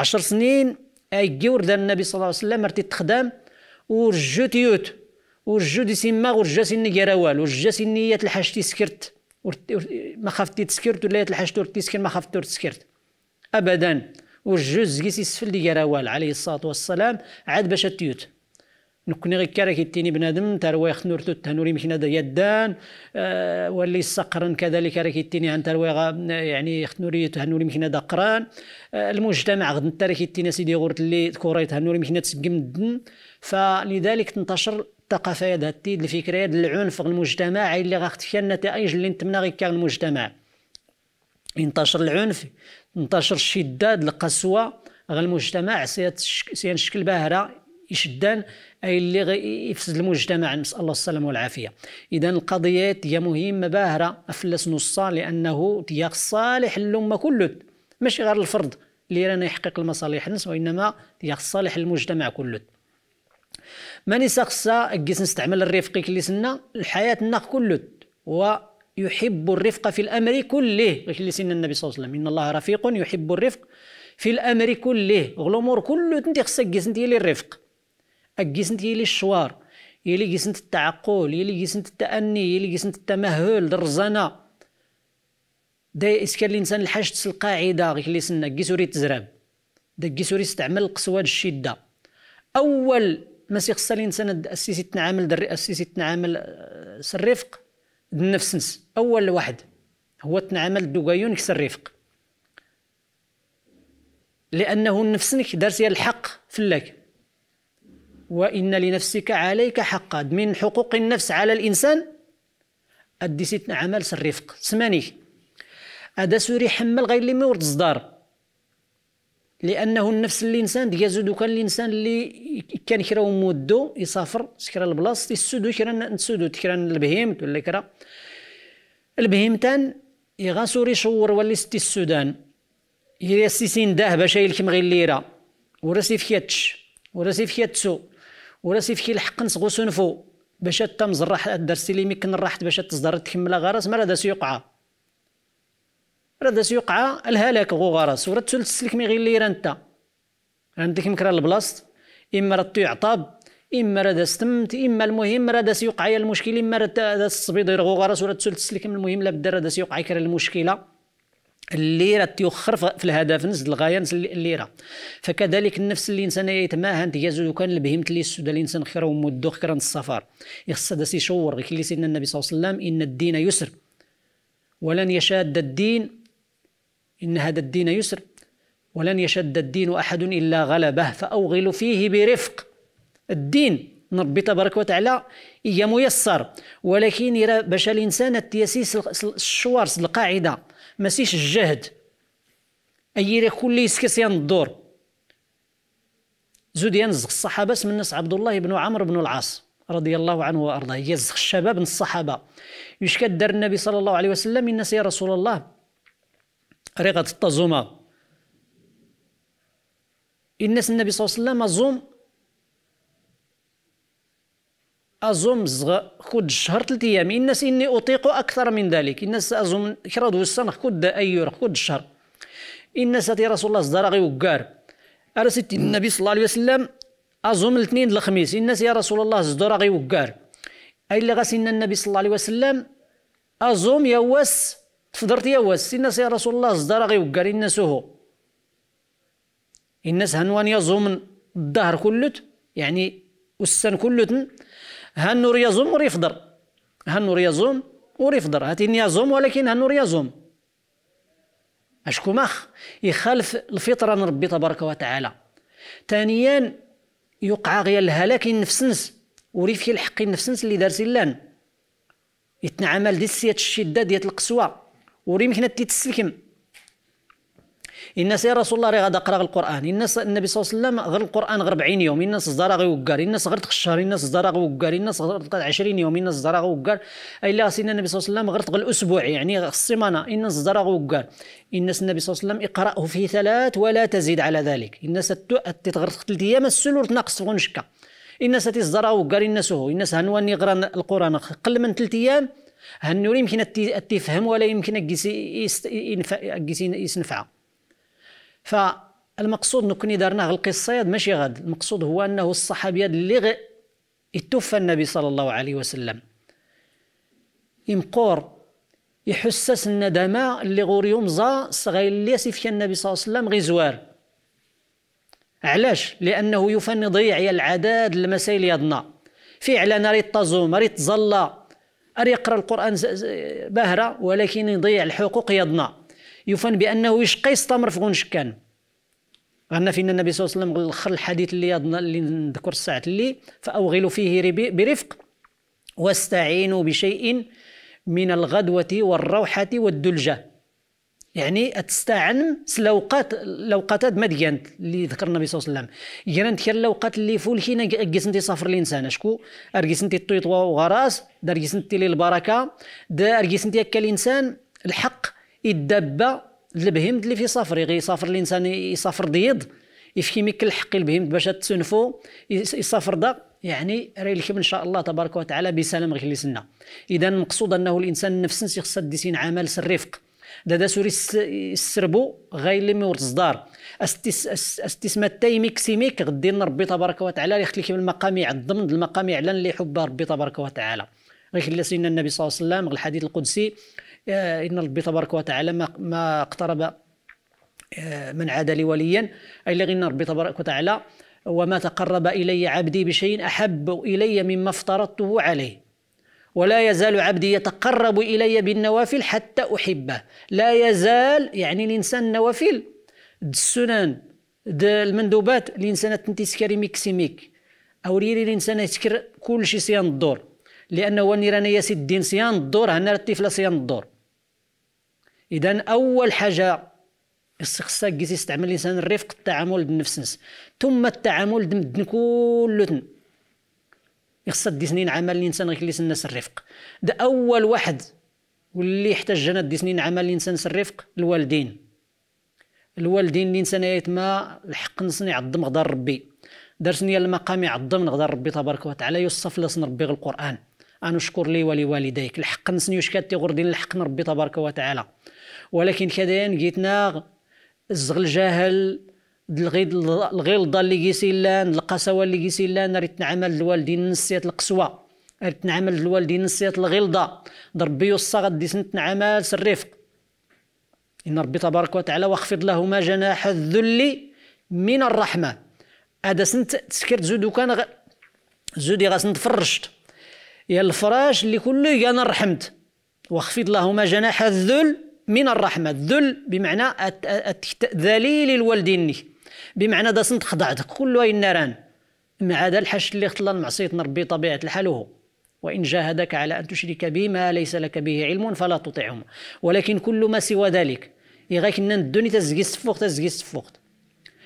عشر سنين اي ورد النبي صلى الله عليه وسلم ارتي تخدم ورجو تيوت ورجو دي سيما ورجا سيني كيرا والو رجا سيني تيسكرت ما خافت تسكرت ولا يتلحش تور تيسكر ما خافت تور تسكرت ابدا ورجو زكيس يسفل دي كيرا والو عليه الصلاه والسلام عاد باش تيوت نكوني غير كاركي تيني بنادم تروي خنور توت تهنوري مشنا دا يدان أه واللي سقرن كذلك راكي تيني عن تروي يعني خنوري تهنوري مشنا دا قران أه المجتمع غد نتا تيني سيدي غورت اللي كوري تهنوري مشنا تسقم الدن فلذلك تنتشر الثقافه هذه التيد الفكريه العنف المجتمع اللي غاختفي النتائج اللي نتمنى غير كان المجتمع ينتشر العنف ينتشر الشده القسوه غير المجتمع سينشكل باهره يشدان اي اللي يفسد المجتمع نسال الله السلامه والعافيه اذا القضيه هي مهمه باهره افلس نصا لانه تياق صالح الامه كله ماشي غير الفرد اللي رانا يحقق المصالح الناس وانما تياق صالح المجتمع كله ماني خصا كيس نستعمل الرفق كليسنا الحياة الناق كله ويحب الرفق في الأمر كله كليسنا النبي صلى الله عليه وسلم إن الله رفيق يحب الرفق في الأمر كله غلومور كله تنتي خصك كيس نتيلي الرفق أكيس نتيلي الشوار يلي كيس التعقل يلي كيس التأني يلي كيس التمهل الرزانة دا إسكال الإنسان الحاج تسل القاعدة غير كليسنا كيسوري تزرب دا كيسوري استعمل القسوة الشدة أول ماشي خصها الانسان السيسي تنعامل السيسي تنعامل آه، الرفق النفس نس اول واحد هو تنعامل دوغايون كسر الرفق لانه نفسك دارت الحق لك وان لنفسك عليك حقا من حقوق النفس على الانسان اديسيت عمل الرفق سماني هذا سوري حمل غير اللي ما ورد الصدار لانه النفس الانسان ديازو دوكا الانسان اللي كان كرا ومودو يسافر سكرا لبلاصتي يسودو كرا نسودو تكرا البهيم ولا كرا البهيمتان يغاسو ريشور ولي ستي السودان يرسيسين داه باش يلكم غير الليره وراسي فياتش وراسي فياتسو وراسي في الحق نسغو سنفو باش تم زراح الدرس اللي ميكن راحت باش تصدر تكمل غرس مالا دا سيقعه راه داس يوقع الهلاك غوغرس وراه تسول تسلك مي غير اللي انت عندك ديك البلاصت اما راه تعطاب اما راه داس تمت اما المهم راه داس يوقع المشكل اما راه داس الصبي غو غوغرس وراه تسول تسلك المهم لابد راه داس يوقع كرا المشكله اللي راه تيوخر في الهدف نفس الغايه نفس اللي راه فكذلك النفس اللي الانسان يتماهن تيزو كان البهمت لي السود الانسان خير ومدو خير السفر يخص هذا يشور غير كي سيدنا النبي صلى الله عليه وسلم ان الدين يسر ولن يشاد الدين إن هذا الدين يسر ولن يشد الدين أحد إلا غلبه فأوغل فيه برفق الدين نربي ربي تبارك وتعالى هي ميسر ولكن باش الانسان تيسيس الشوارس القاعده ماسيش الجهد اي كل يسكس الدور زود ينزغ الصحابه من الناس عبد الله بن عمرو بن العاص رضي الله عنه وارضاه يزغ الشباب من الصحابه يشكد دار النبي صلى الله عليه وسلم الناس يا رسول الله راه غتطا زوما الناس النبي صلى الله عليه وسلم زوم أزوم زغ خد الشهر ثلاث أيام الناس إني أطيق أكثر من ذلك الناس أزوم كراد وسان خد أيور خد الشهر الناس أتي رسول الله صدر غي وكار أرى ستي النبي صلى الله عليه وسلم أزوم الاثنين الخميس الناس يا رسول الله صدر غي وكار أي اللي غسلنا النبي صلى الله عليه وسلم أزوم يا تفضرت يا واس الناس يا رسول الله صدر غيوكا الناس هو الناس هنوان يزوم الدهر كلت يعني والسن كلت هنور يزوم وريفضر هنور يزوم وريفضر هاتين يزوم ولكن هنور يزوم اشكو مخ يخالف الفطره من ربي تبارك وتعالى ثانيا يقع غير الهلاك النفسنس وريفي الحق النفسنس اللي دارسين لان يتنعمل دي الشده ديال القسوه وريمكن تيتسلكم الناس يا رسول الله راه غادا قرا القران الناس النبي صلى الله عليه وسلم غير القران غير 40 يوم الناس زدار غي وكار الناس غير تقشهر الناس زدار غي وكار الناس غير 20 يوم الناس زدار غي وكار اي لا سيدنا النبي صلى الله عليه وسلم غير تقل اسبوع يعني السيمانه الناس زدار غي وكار الناس النبي صلى الله عليه وسلم اقراه في ثلاث ولا تزيد على ذلك الناس تتغرق ثلاث ايام السلور تناقص في الناس تيزدار غي وكار الناس هو الناس هنواني غران القران قل من ثلاث ايام هالنور يمكن تفهم ولا يمكن يسنفعها فالمقصود نكوني دارناه القصه ماشي غاد المقصود هو انه الصحابي اللي غ... يتوفى النبي صلى الله عليه وسلم يمقور يحسس الندمة اللي غوريوم زا صغير اللي سيف النبي صلى الله عليه وسلم غي علاش لانه يفني ضيع العداد المسائل يدنا فعلا ريت تزوم ريت تزلى أري يقرأ القرآن باهرة ولكن يضيع الحقوق يضنا يفن بأنه يشقي يستمر في غنشكان غنا فينا النبي صلى الله عليه وسلم الاخر الحديث اللي يضنا اللي نذكر الساعة اللي فأوغل فيه برفق واستعينوا بشيء من الغدوة والروحة والدلجة يعني تستعلم لوقات لوقات مديان اللي ذكر النبي صلى الله عليه وسلم يان كان لوقات اللي فول كيس انت صفر الانسان اشكو اركيس انت وغراس داركيس انت للبركه داركيس انت هكا الانسان الحق يدبا البهمد اللي في صفر يغي صفر الانسان ضيض ديض ميك الحق البهمد باش تسنفو يصفر دا يعني راه يلكم ان شاء الله تبارك وتعالى بسلام غير اللي سنه اذا المقصود انه الانسان نفسه خصها ديسين عمل الرفق دادا سوري السربو غاي لي مور الصدار تاي التاي ميكسيميك غدي ربي تبارك وتعالى اللي خلي من المقام يعظم المقام يعلن اللي حب ربي تبارك وتعالى غير خلى سيدنا النبي صلى الله عليه وسلم الحديث القدسي آه، ان ربي تبارك وتعالى ما, ما اقترب آه، من عاد لي وليا اي لغن ربي تبارك وتعالى وما تقرب الي عبدي بشيء احب الي مما افترضته عليه ولا يزال عبدي يتقرب إلي بالنوافل حتى أحبه لا يزال يعني الإنسان النوافل السنن المندوبات الإنسان تنتسكري ميكسيميك أو ريري الإنسان يسكر كل شيء سيان الدور لأنه هو رانا ياسي الدين سيان الدور هنا الطفلة سيان الدور إذا أول حاجة خصك يستعمل الإنسان الرفق التعامل بالنفس ثم التعامل بالدن كلتن يخصها دي سنين عمل الانسان غير كليس الناس الرفق ده اول واحد واللي يحتاج انا دي سنين عمل الانسان الرفق الوالدين الوالدين الانسان يتما الحق نصني عظم غدار ربي درسني المقام يعظم غدار ربي تبارك وتعالى يوصف لصن ربي القران أن أشكر لي ولوالديك الحق نسني كاتي غردين الحق نربي تبارك وتعالى ولكن كذا جيتنا الزغل جاهل الغيض الغلظه اللي كيسيلان القسوه اللي كيسيلان ريت نعمل الوالدين نسيت القسوه ريت نعمل الوالدين نسيت الغلظه ضربي وصا غدي سنت نعمل الرفق ان ربي تبارك وتعالى واخفض لهما جناح الذل من الرحمه هذا سنت تسكرت زودو كان زودي غسنت فرشت يا الفراش اللي كله انا رحمت واخفض لهما جناح الذل من الرحمه الذل بمعنى ذليل الوالدين بمعنى دا سنت خضعت وين ران مع هذا الحش اللي خطلا معصية ربي طبيعة الحال هو وإن جاهدك على أن تشرك بما ليس لك به علم فلا تطيعهما ولكن كل ما سوى ذلك يغيك أن الدنيا تزكي السفوخت تزكي السفوخت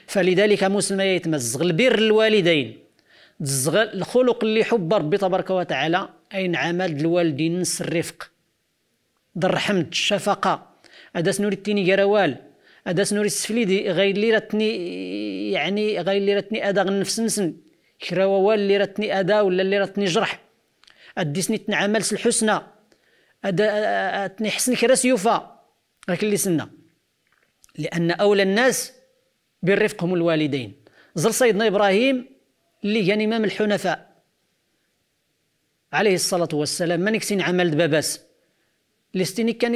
فلذلك مسلم يتمزغ البر الوالدين الخلق اللي حب ربي تبارك وتعالى أين عمل الوالدين نس الرفق الرحمة الشفقة هذا سنوري التيني جراوال هذا سنوري السفليدي غير اللي راتني يعني غير اللي راتني ادا غنفس نسن كراوال اللي راتني ادا ولا اللي راتني جرح اديسني تنعمل الحسنى ادا حسن كرا سيوفا غاك اللي سنا لان اولى الناس بالرفق هم الوالدين زر سيدنا ابراهيم اللي كان امام الحنفاء عليه الصلاه والسلام نكسين عمل دباباس لستيني كان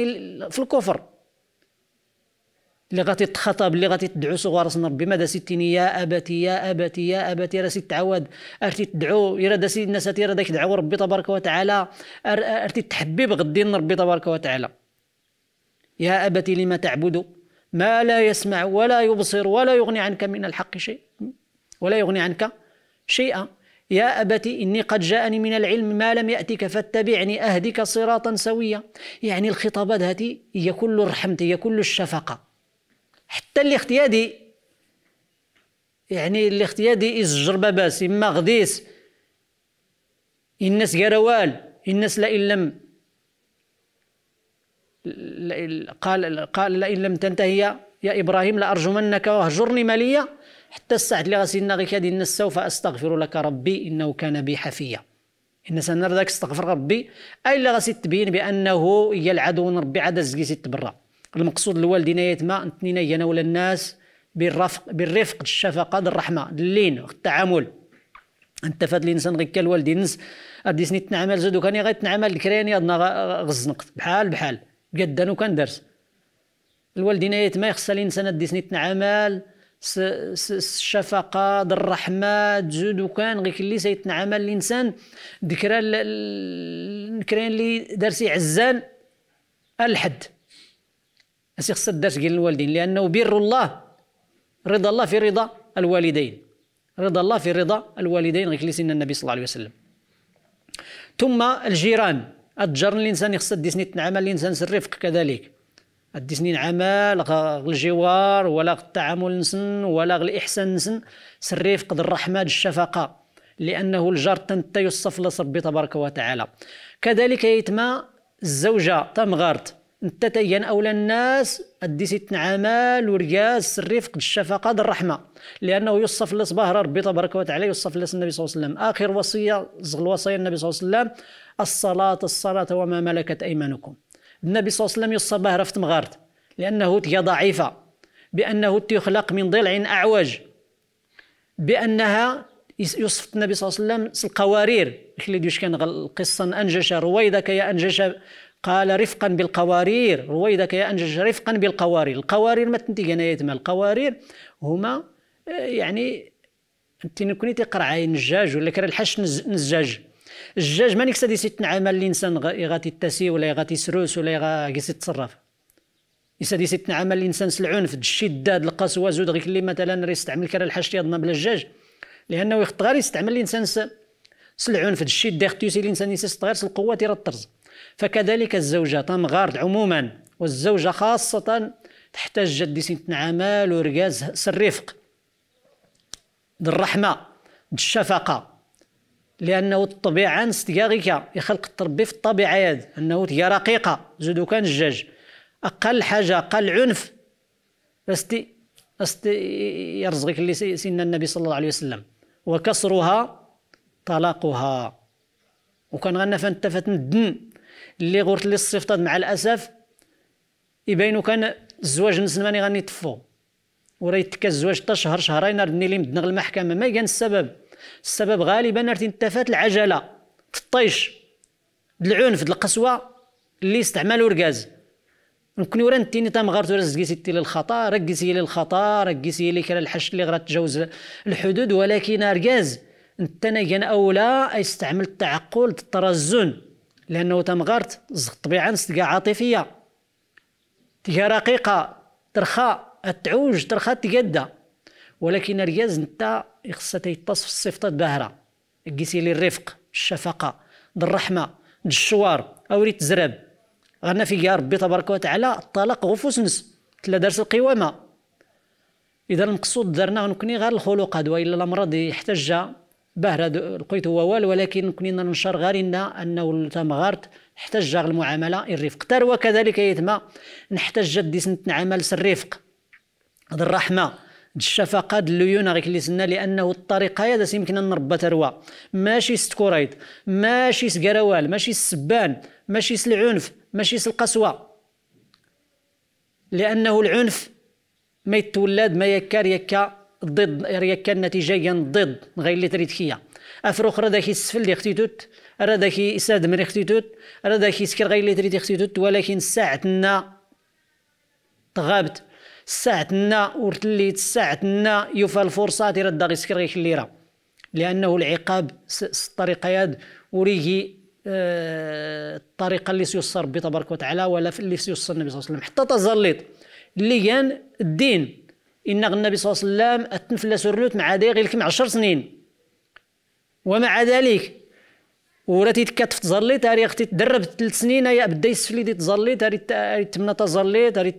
في الكفر اللي غادي تخطب اللي غادي تدعو صغار سن ربي ماذا ستيني يا ابتي يا ابتي يا ابتي ست تعاود ارتي تدعو يرا سي الناس تيرا داك دعو ربي تبارك وتعالى ارتي تحبي بغدي ربي تبارك وتعالى يا ابتي لما تعبد ما لا يسمع ولا يبصر ولا يغني عنك من الحق شيء ولا يغني عنك شيئا يا أبتي إني قد جاءني من العلم ما لم يأتك فاتبعني أهدك صراطا سويا يعني الخطابات هذه هي كل الرحمة هي كل الشفقة حتى الاختيادي يعني الاختيادي جربة باباس إما غديس الناس جروال الناس لئن لم قال قال لئن لم تنتهي يا ابراهيم لارجمنك واهجرني مليا حتى الساعه اللي غسلنا غيك هذه الناس سوف استغفر لك ربي انه كان بي حفيا الناس انا ذاك استغفر ربي اي اللي غاسي تبين بانه هي العدو ربي عاد زكي برا المقصود الوالدين يتما نتنينا انا ولا الناس بالرفق بالرفق الشفقه الرحمه اللين التعامل انت فهاد الانسان غير كالوالدين نس غادي سني تنعمل زادو كان غير تنعمل الكراني عندنا غزنقت بحال بحال قدان كان درس الوالدين يتما يخص الانسان غادي سني تنعمل الشفقة الرحمة زودو كان غير كلي سيتنعمل الإنسان ذكرى الكران اللي دارسي عزان الحد هسي خص الدرس ديال الوالدين لانه بر الله رضا الله في رضا الوالدين رضا الله في رضا الوالدين غير سيدنا النبي صلى الله عليه وسلم ثم الجيران الجار الانسان خص ديسني تنعمل الانسان الرفق كذلك ديسني نعمل الجوار ولا التعامل نسن ولا الاحسان نسن الرفق الرحمه الشفقه لانه الجار تنتا يصف لصربي تبارك وتعالى كذلك يتما الزوجه تمغارت انت تيان اولى الناس اديسيت عمال ورياس الرفق الشفقه الرحمه لانه يوصف لصباه ربي تبارك وتعالى يوصف لنا النبي صلى الله عليه وسلم اخر وصيه زغل وصيه النبي صلى الله عليه وسلم الصلاه الصلاه وما ملكت ايمانكم النبي صلى الله عليه وسلم يوصف به رفت مغارت لانه تي ضعيفه بانه تخلق من ضلع اعوج بانها يوصف النبي صلى الله عليه وسلم القوارير اللي كان القصه انجش رويدك يا انجش قال رفقا بالقوارير رويدك يا انجج رفقا بالقوارير القوارير ما تنتي انا يتما القوارير هما آه، يعني انت كوني تقرا الجاج ولا كرا الحش نزاج الجاج ما نكسد يسيت نعمل الانسان غادي التسي ولا غادي سروس ولا غادي يتصرف يساد يسيت نعمل الانسان العنف الشده القسوه زود غير اللي مثلا راه يستعمل كره الحش يضنا بلا الجاج لانه يخت غير يستعمل الانسان العنف الشده يختي الانسان يسيت غير القوه تيرى الطرز فكذلك الزوجة تنغارد عموما والزوجة خاصة تحتاج جد سنة عمال ورقاز الرفق الرحمة الشفقة لانه الطبيعه نستيا يخلق التربي في الطبيعه يد انه تيا رقيقه زودو كان الجاج اقل حاجه اقل عنف استي استي يرزقك اللي سيدنا النبي صلى الله عليه وسلم وكسرها طلاقها وكان غنفن تفت الدن اللي غورت لي الصيفطات مع الاسف يبينو كان الزواج ماني غادي طفو وراه يتكا الزواج حتى شهر شهرين ردني لي مدنغ المحكمه ما كان السبب السبب غالبا رتي انتفات العجله في الطيش بالعنف القسوه اللي استعملوا الركاز نكوني ورا نتيني تام غارت ورا زكيتي تي للخطا ركزي لي الخطا ركزي لي كرا الحش اللي تجاوز الحدود ولكن ركاز نتا انا اولى استعمل التعقل الترزن لانه تمغرت الطبيعه نس كاع عاطفيه تلقى رقيقه ترخى تعوج ترخى تقدا ولكن الرياز نتا خصها تيتصف الصفات باهرة قيسي لي الرفق الشفقة الرحمة الشوار ريت تزرب غنا في يا ربي تبارك وتعالى الطلاق غفوس نس تلا درس القوامة إذا المقصود درنا نكوني غير الخلق هادو إلا الأمراض يحتاج باه لقيت هو وال ولكن كنا ننشر غير انه تم غارت احتج المعامله الرفق تر وكذلك يتما نحتج ديسنت نعمل الرفق هذا الرحمه الشفقة الليونة غيك اللي سنا لانه الطريقه هذا يمكن ان نربى تروى ماشي ستكوريد ماشي سكراوال ماشي السبان ماشي العنف ماشي القسوه لانه العنف ما يتولد ما يكار يكا ضد ريا يعني كان نتيجيا ضد غير اللي تريد كيا افروخ داكي السفل اللي ختيتوت راداكي اساد توت راه داكي سكر غير اللي تريد توت ولكن ساعتنا تغابت ساعتنا ورتليت ساعتنا يوفى الفرصه ديال داغي سكر غير راه لانه العقاب الطريقه ياد وريجي آه الطريقه اللي سيسر ربي تبارك وتعالى ولا اللي سيسر النبي صلى الله عليه وسلم حتى تزليط اللي كان الدين إن النبي صلى الله عليه وسلم أتنفل سرلوت مع داي غير كم عشر سنين ومع ذلك وراتي تكتف تزلي تاري اختي تدرب ثلاث سنين يا بدا يسفلي دي تزلي تاري تمنى تزلي تاري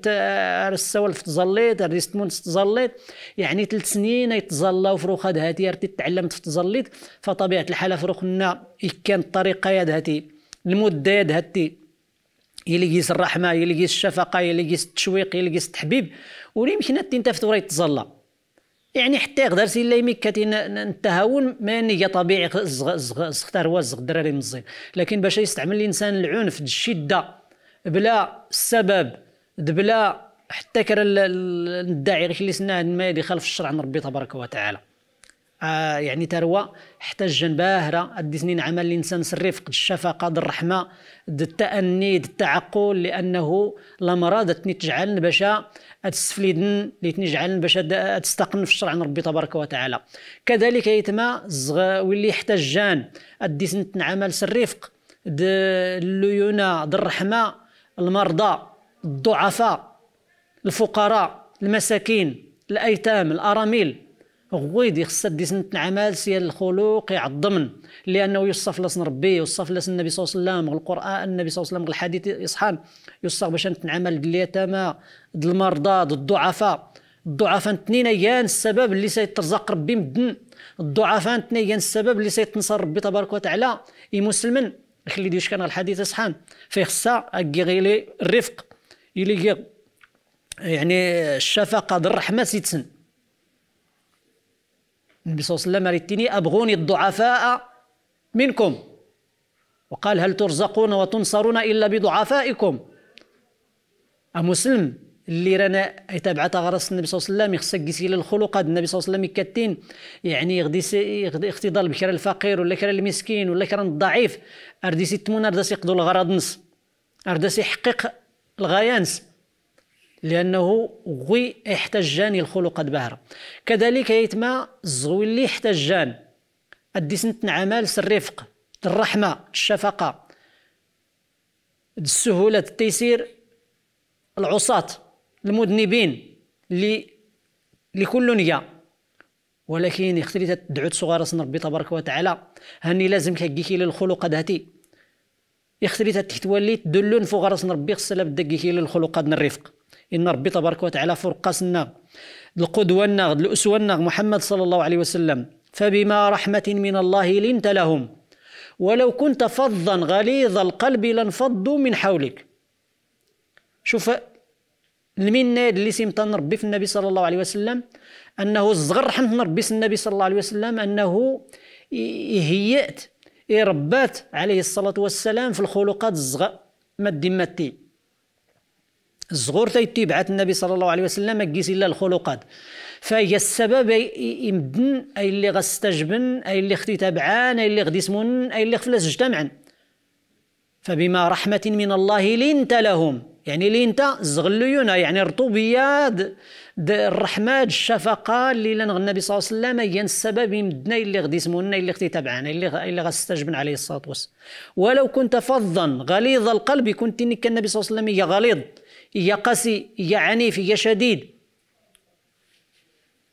السوالف تزلي تاري ستمونس تزلي يعني ثلاث سنين يتزلا وفروخ هاد هاتي رتي تعلمت في تزليت فطبيعه الحال فروخنا كان الطريقه يا هاتي المده يا هاتي يلقيس الرحمه يلقيس الشفقه يلقيس التشويق يلقيس التحبيب ولي مشينا تنتفت ورا يتزلى يعني حتى يقدر سي لا نتهاون ما ماني يعني طبيعي زختار زغ الدراري الزين لكن باش يستعمل الانسان العنف الشده بلا السبب بلا حتى كرا الداعي غير اللي سناه ما يخالف الشرع من ربي تبارك وتعالى آه يعني تروى حتى الجنباهرة ادي سنين عمل الانسان فقد الشفقه الرحمه التاني التعقل لانه الامراض تجعل باش اللي تنجعل باش تستقن في الشرع ربي تبارك وتعالى كذلك يتما الزغ واللي احتجان اديسن تنعمل الرفق د الليونة د الرحمة المرضى الضعفاء الفقراء المساكين الايتام الارامل غويد خص ديسن تنعمل سيال الخلوق يعظمن لانه يوصف لسن ربي يوصف لسن النبي صلى الله عليه وسلم القران النبي صلى الله عليه وسلم الحديث يصحان يوصف باش نتعامل باليتامى المرضى ضد الضعفاء الضعفاء تنينيان السبب اللي سيترزق ربي من الدن الضعفاء تنينيان السبب اللي سيتنصر ربي تبارك وتعالى اي مسلم خلي ديش كان الحديث صحان خصا غيلي الرفق يلي يعني الشفقه د الرحمه سيتسن النبي صلى الله عليه وسلم ريتني ابغوني الضعفاء منكم وقال هل ترزقون وتنصرون الا بضعفائكم مسلم اللي رانا يتابع غرس النبي صلى الله عليه وسلم خصك كيسيل الخلق النبي صلى الله عليه وسلم كاتين يعني غدي اختضال بكرا الفقير ولا كرا المسكين ولا كرا الضعيف اردي تمون اردا سيقضوا الغرض نص اردا سيحقق يحقق الغيانس لانه غي احتجان الخلق بهر كذلك يتما الزغوي اللي احتجان ادي سنت نعمال الرفق الرحمه الشفقه السهوله التيسير العصاه المذنبين اللي لكل نيه ولكن اختي تدعو صغار ربي تبارك وتعالى هاني لازم كيكي للخلق ذاتي يختلي تتولي تدلون فوق راس ربي خصنا كيكي للخلق الرفق ان ربي تبارك وتعالى فرقاسنا القدوه النغد الاسوه النغد محمد صلى الله عليه وسلم فبما رحمه من الله لنت لهم ولو كنت فظا غليظ القلب لانفضوا من حولك شوف المنه اللي سيمتن ربي في النبي صلى الله عليه وسلم انه الصغر رحمه ربي في النبي صلى الله عليه وسلم انه يهيئت يربات عليه الصلاه والسلام في الخلقات الصغار ما ديماتي الصغور تيتي بعث النبي صلى الله عليه وسلم ما كيس الا الخلقات فهي السبب يمدن اي اللي غستجبن اي اللي ختي تبعان اي اللي غدي سمون اي اللي خفلس اجتمعن فبما رحمه من الله لنت لهم يعني اللي انت زغلونا يعني الرطوبيه الرحمه الشفقه اللي لنا النبي صلى الله عليه وسلم هي السبب يمدنا اللي غادي يسمونا اللي غادي تابعنا اللي اللي غاستجبن عليه الصلاه والسلام ولو كنت فظا غليظ القلب كنت انك النبي صلى الله عليه وسلم هي غليظ هي قاسي هي عنيف هي شديد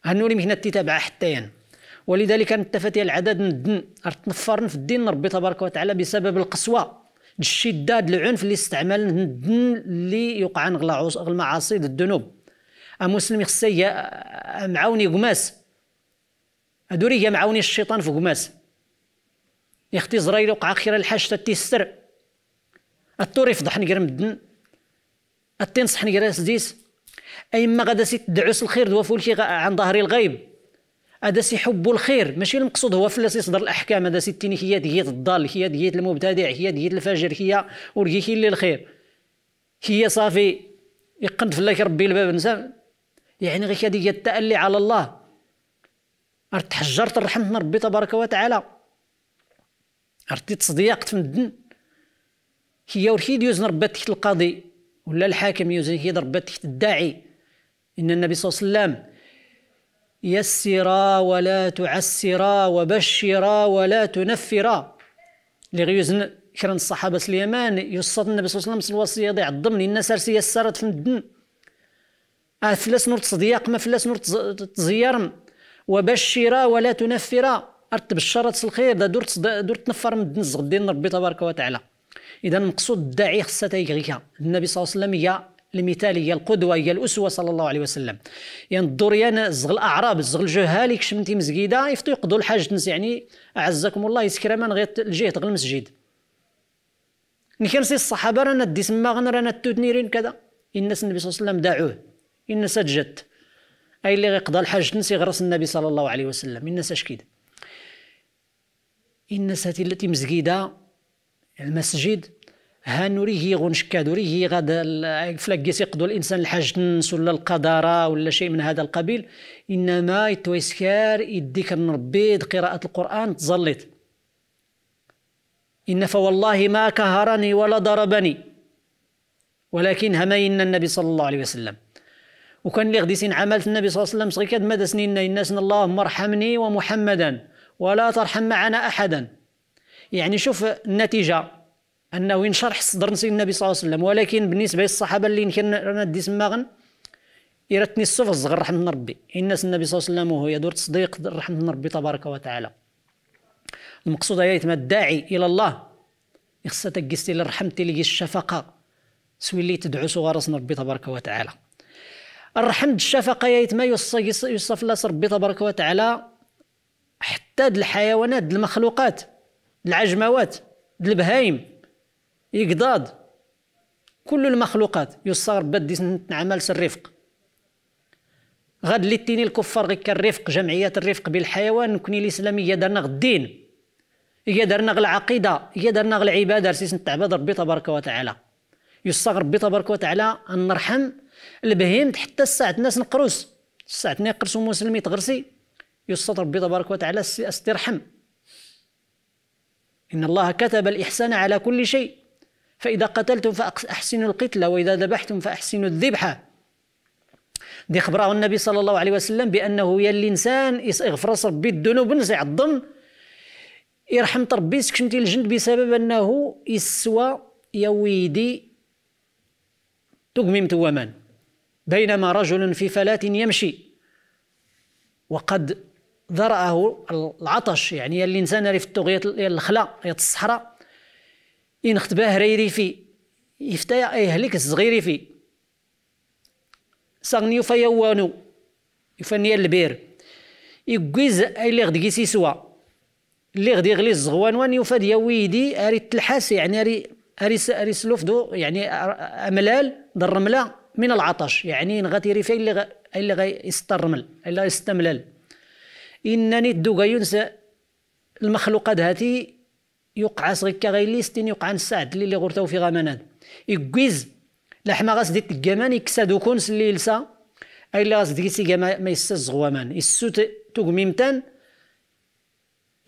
هنولي مهنه تتابع حتى ين يعني. ولذلك نتفت العدد من الدن تنفرن في الدين ربي تبارك وتعالى بسبب القسوه الشده العنف اللي استعمل الدن اللي يوقع نغلا المعاصي الذنوب المسلم خصيا أه، معاوني قماس هادو هي معاوني الشيطان في قماس يختي زرايل وقع خير الحاج تيستر الطور يفضح نقرا مدن التنصح نقرا سديس ايما غادا سي تدعس الخير دوافولكي عن ظهري الغيب هذا سي حب الخير ماشي المقصود هو في اللي يصدر الاحكام هذا سي التيني هي هي الضال هي هي المبتدع هي هي الفجر هي ورقي كي اللي الخير هي صافي يقند الله ربي الباب نسام يعني غير هذه التألي على الله تحجرت من ربي تبارك وتعالى عرفتي تصديقت في الدن هي ورحيد يوزن ربات تحت القاضي ولا الحاكم يوزن هي ربات تحت الداعي ان النبي صلى الله عليه وسلم يسرا ولا تعسرا وبشرا ولا تنفرا لغيوزن كرن الصحابة اليمن يصد النبي صلى الله عليه وسلم الوصية ضيع الضمن الناس رسي يسرت في الدن أفلس آه، نور تصديق ما فلس نور تزيار وبشرا ولا تنفرا ارتب الشرات الخير دا درت درت تنفر من الدن الزغدين ربي تبارك وتعالى اذا المقصود الداعي خصها النبي صلى الله عليه وسلم يا المثاليه القدوه هي الاسوه صلى الله عليه وسلم يعني الدوريان زغ الاعراب زغ الجهال كشمتي مسجدة يفتو يقضوا الحاج تنس يعني اعزكم الله يسكرمان غير الجهه غير المسجد ملي كان سي الصحابه رانا دي سما رانا رين كذا الناس النبي صلى الله عليه وسلم دعوه الناس تجد اي اللي غيقضى الحاج تنس يغرس النبي صلى الله عليه وسلم الناس اشكيد الناس هاتي التي مسجدة المسجد غنشكا غنشكادوريه غادا فلاك يقدو الانسان الحاج تنس ولا القدره ولا شيء من هذا القبيل انما يتويسكار يديك نربي قراءه القران تزلط ان فوالله ما كهرني ولا ضربني ولكن همين النبي صلى الله عليه وسلم وكان اللي غدي عملت النبي صلى الله عليه وسلم صغير كاد مدى سنين الناس اللهم ارحمني ومحمدا ولا ترحم معنا احدا يعني شوف النتيجه انه ينشرح صدر نسي النبي صلى الله عليه وسلم ولكن بالنسبه للصحابه اللي كان انا دي سماغن يرتني الصف الصغر رحمه ربي الناس النبي صلى الله عليه وسلم وهو يدور تصديق رحمه ربي تبارك وتعالى المقصود هي يتما الداعي الى الله خصها تقيستي لرحمتي لقي الشفقه سوي اللي تدعو صغار ربي تبارك وتعالى الرحمة الشفقة يتما يوصف لها ربي تبارك وتعالى حتى الحيوانات المخلوقات العجموات البهايم يقضاد كل المخلوقات يصار بدي نعمل الرفق غاد اللي تيني الكفار غير الرفق جمعيات الرفق بالحيوان نكوني الاسلاميه درنا غدين هي درنا العقيده هي درنا العباده رسيس نتعبد ربي تبارك وتعالى يصغر ربي تبارك وتعالى ان نرحم البهيم حتى الساعة الناس نقروس الساعة نقرس مسلمي تغرسي يصغر ربي تبارك وتعالى استرحم ان الله كتب الاحسان على كل شيء فإذا قتلتم فأحسنوا القتلة وإذا ذبحتم فأحسنوا الذبحة دي خبره النبي صلى الله عليه وسلم بأنه يا الإنسان يغفر ربي الذنوب نزع الظن يرحم ربي سكشمتي الجند بسبب أنه يسوى يا ويدي تقمم توامان بينما رجل في فلاة يمشي وقد ذرأه العطش يعني الإنسان في الطغية الخلاء الصحراء إن باه ريري في يفتا يهلك الصغير في صغني يوفا يوانو يفني البير يقيز اللي غد كيسي سوا اللي غد يغلي الزغوان وان يوفا يا ويدي اري تلحس يعني اري اري اري دو يعني املال الرمله من العطش يعني نغاتي ريفي اللي غ... اللي يسترمل اللي يستملل انني دوغا ينسى المخلوقات هاتي يوقعس غيكا غي ليستين يوقعن السعد اللي اللي غورتاو في غمنان يكويز لحما غاس ديت تكامان يكسادو كونس اللي يلسا اي اللي غاس ديت كما ما يسس غوامان يسوت تقميمتان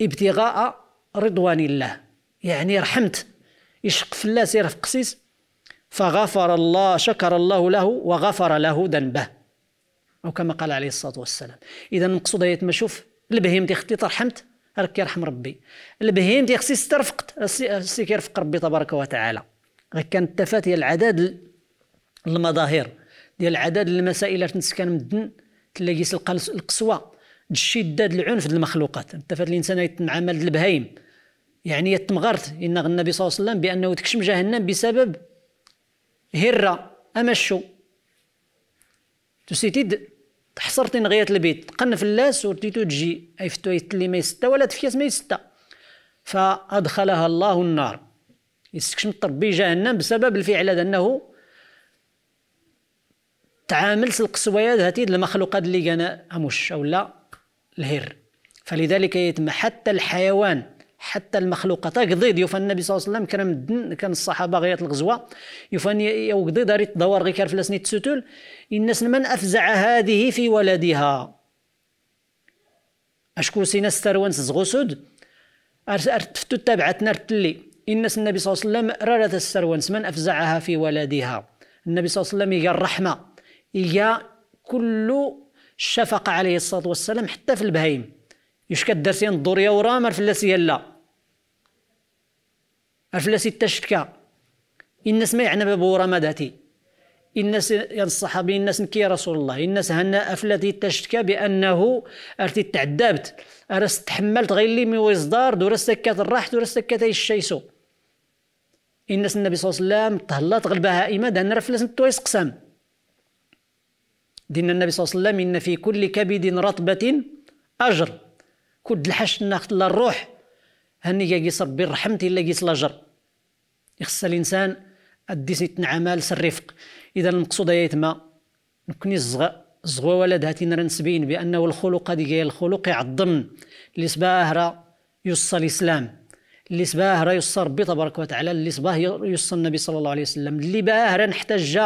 ابتغاء رضوان الله يعني رحمت يشق في الله سير في قسيس فغفر الله شكر الله له وغفر له ذنبه او كما قال عليه الصلاه والسلام اذا المقصود هي آية تما شوف البهيم خطيت رحمت راك كيرحم ربي البهيم تيخصي ست رفقت خصي كيرفق ربي تبارك وتعالى غير كان التفات هي العدد المظاهر ديال عدد المسائل اللي تنسكن مدن تلاقي القسوه الشداد العنف ديال المخلوقات التفات الانسان يتمعامل البهيم يعني يتمغرت ان النبي صلى الله عليه وسلم بانه تكشم جهنم بسبب هره امشو تسيتي حصرتي نغيه البيت في اللاس ورديتو تجي ايفتو يتلي ما يستا ولا تفياس ما يستا فادخلها الله النار يستكشم الطربي جهنم بسبب الفعل هذا انه تعامل القسويات هاتي المخلوقات اللي كان امش او لا الهر فلذلك يتم حتى الحيوان حتى المخلوقات قضيد يوفى النبي صلى الله عليه وسلم كان كان الصحابه غيات الغزوه يوفى يوقضي داري الدوار غير كار فلسني تسوتول الناس من افزع هذه في ولدها اشكو سينا ستروانس زغوسود ارتفتو تابعتنا ارتلي الناس النبي صلى الله عليه وسلم رارت السروانس من افزعها في ولدها النبي صلى الله عليه وسلم هي الرحمه هي كل الشفقه عليه الصلاه والسلام حتى في البهيم يش كدار سين الدوريه ورا ما الفلاسيه لا الفلاسي التشتكى الناس ما يعنى بابو ورا ما داتي الناس يا الصحابي الناس نكي رسول الله الناس هنا افلاتي تشتكى بانه ارتي تعذبت ارس تحملت غير لي مي ويزدار دور السكات الراحت دور السكات الشيسو الناس النبي صلى الله عليه وسلم تهلط غلبها دان رفلس نتويس قسام دين النبي صلى الله عليه وسلم ان في كل كبد رطبه اجر كود الحشنا لا الروح هني كيس ربي رحمتي الا كيس جر يخص الانسان اديس يتنعمال سرفق اذا المقصود يا يتما نكوني الزغا زغوا ولد هاتي نسبين بانه الخلق هي الخلق يعظم اللي سباه راه يوصل الاسلام اللي سباه راه يوصل ربي تبارك وتعالى اللي سباه يوصل النبي صلى الله عليه وسلم اللي باه راه نحتاج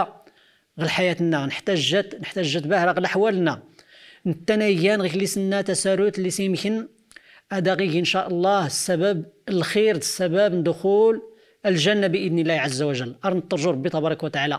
غل حياتنا نحتاجت نحتاجت باه راه غل احوالنا نتنايان غير اللي سنا تساروت اللي سيمكن هذا غير إن شاء الله السبب الخير السبب دخول الجنة بإذن الله عز وجل ارن أرنترجو ربي تبارك وتعالى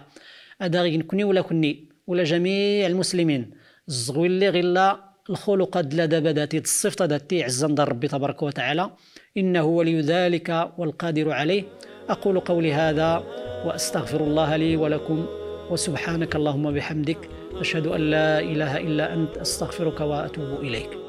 هذا غير كني ولا كني ولا جميع المسلمين الزغوي اللي غير الخلق دلا دابا الصفت الصفة ذاتي عزا ربي تبارك وتعالى إنه ولي ذلك والقادر عليه أقول قولي هذا وأستغفر الله لي ولكم وسبحانك اللهم بحمدك أشهد أن لا إله إلا أنت أستغفرك وأتوب إليك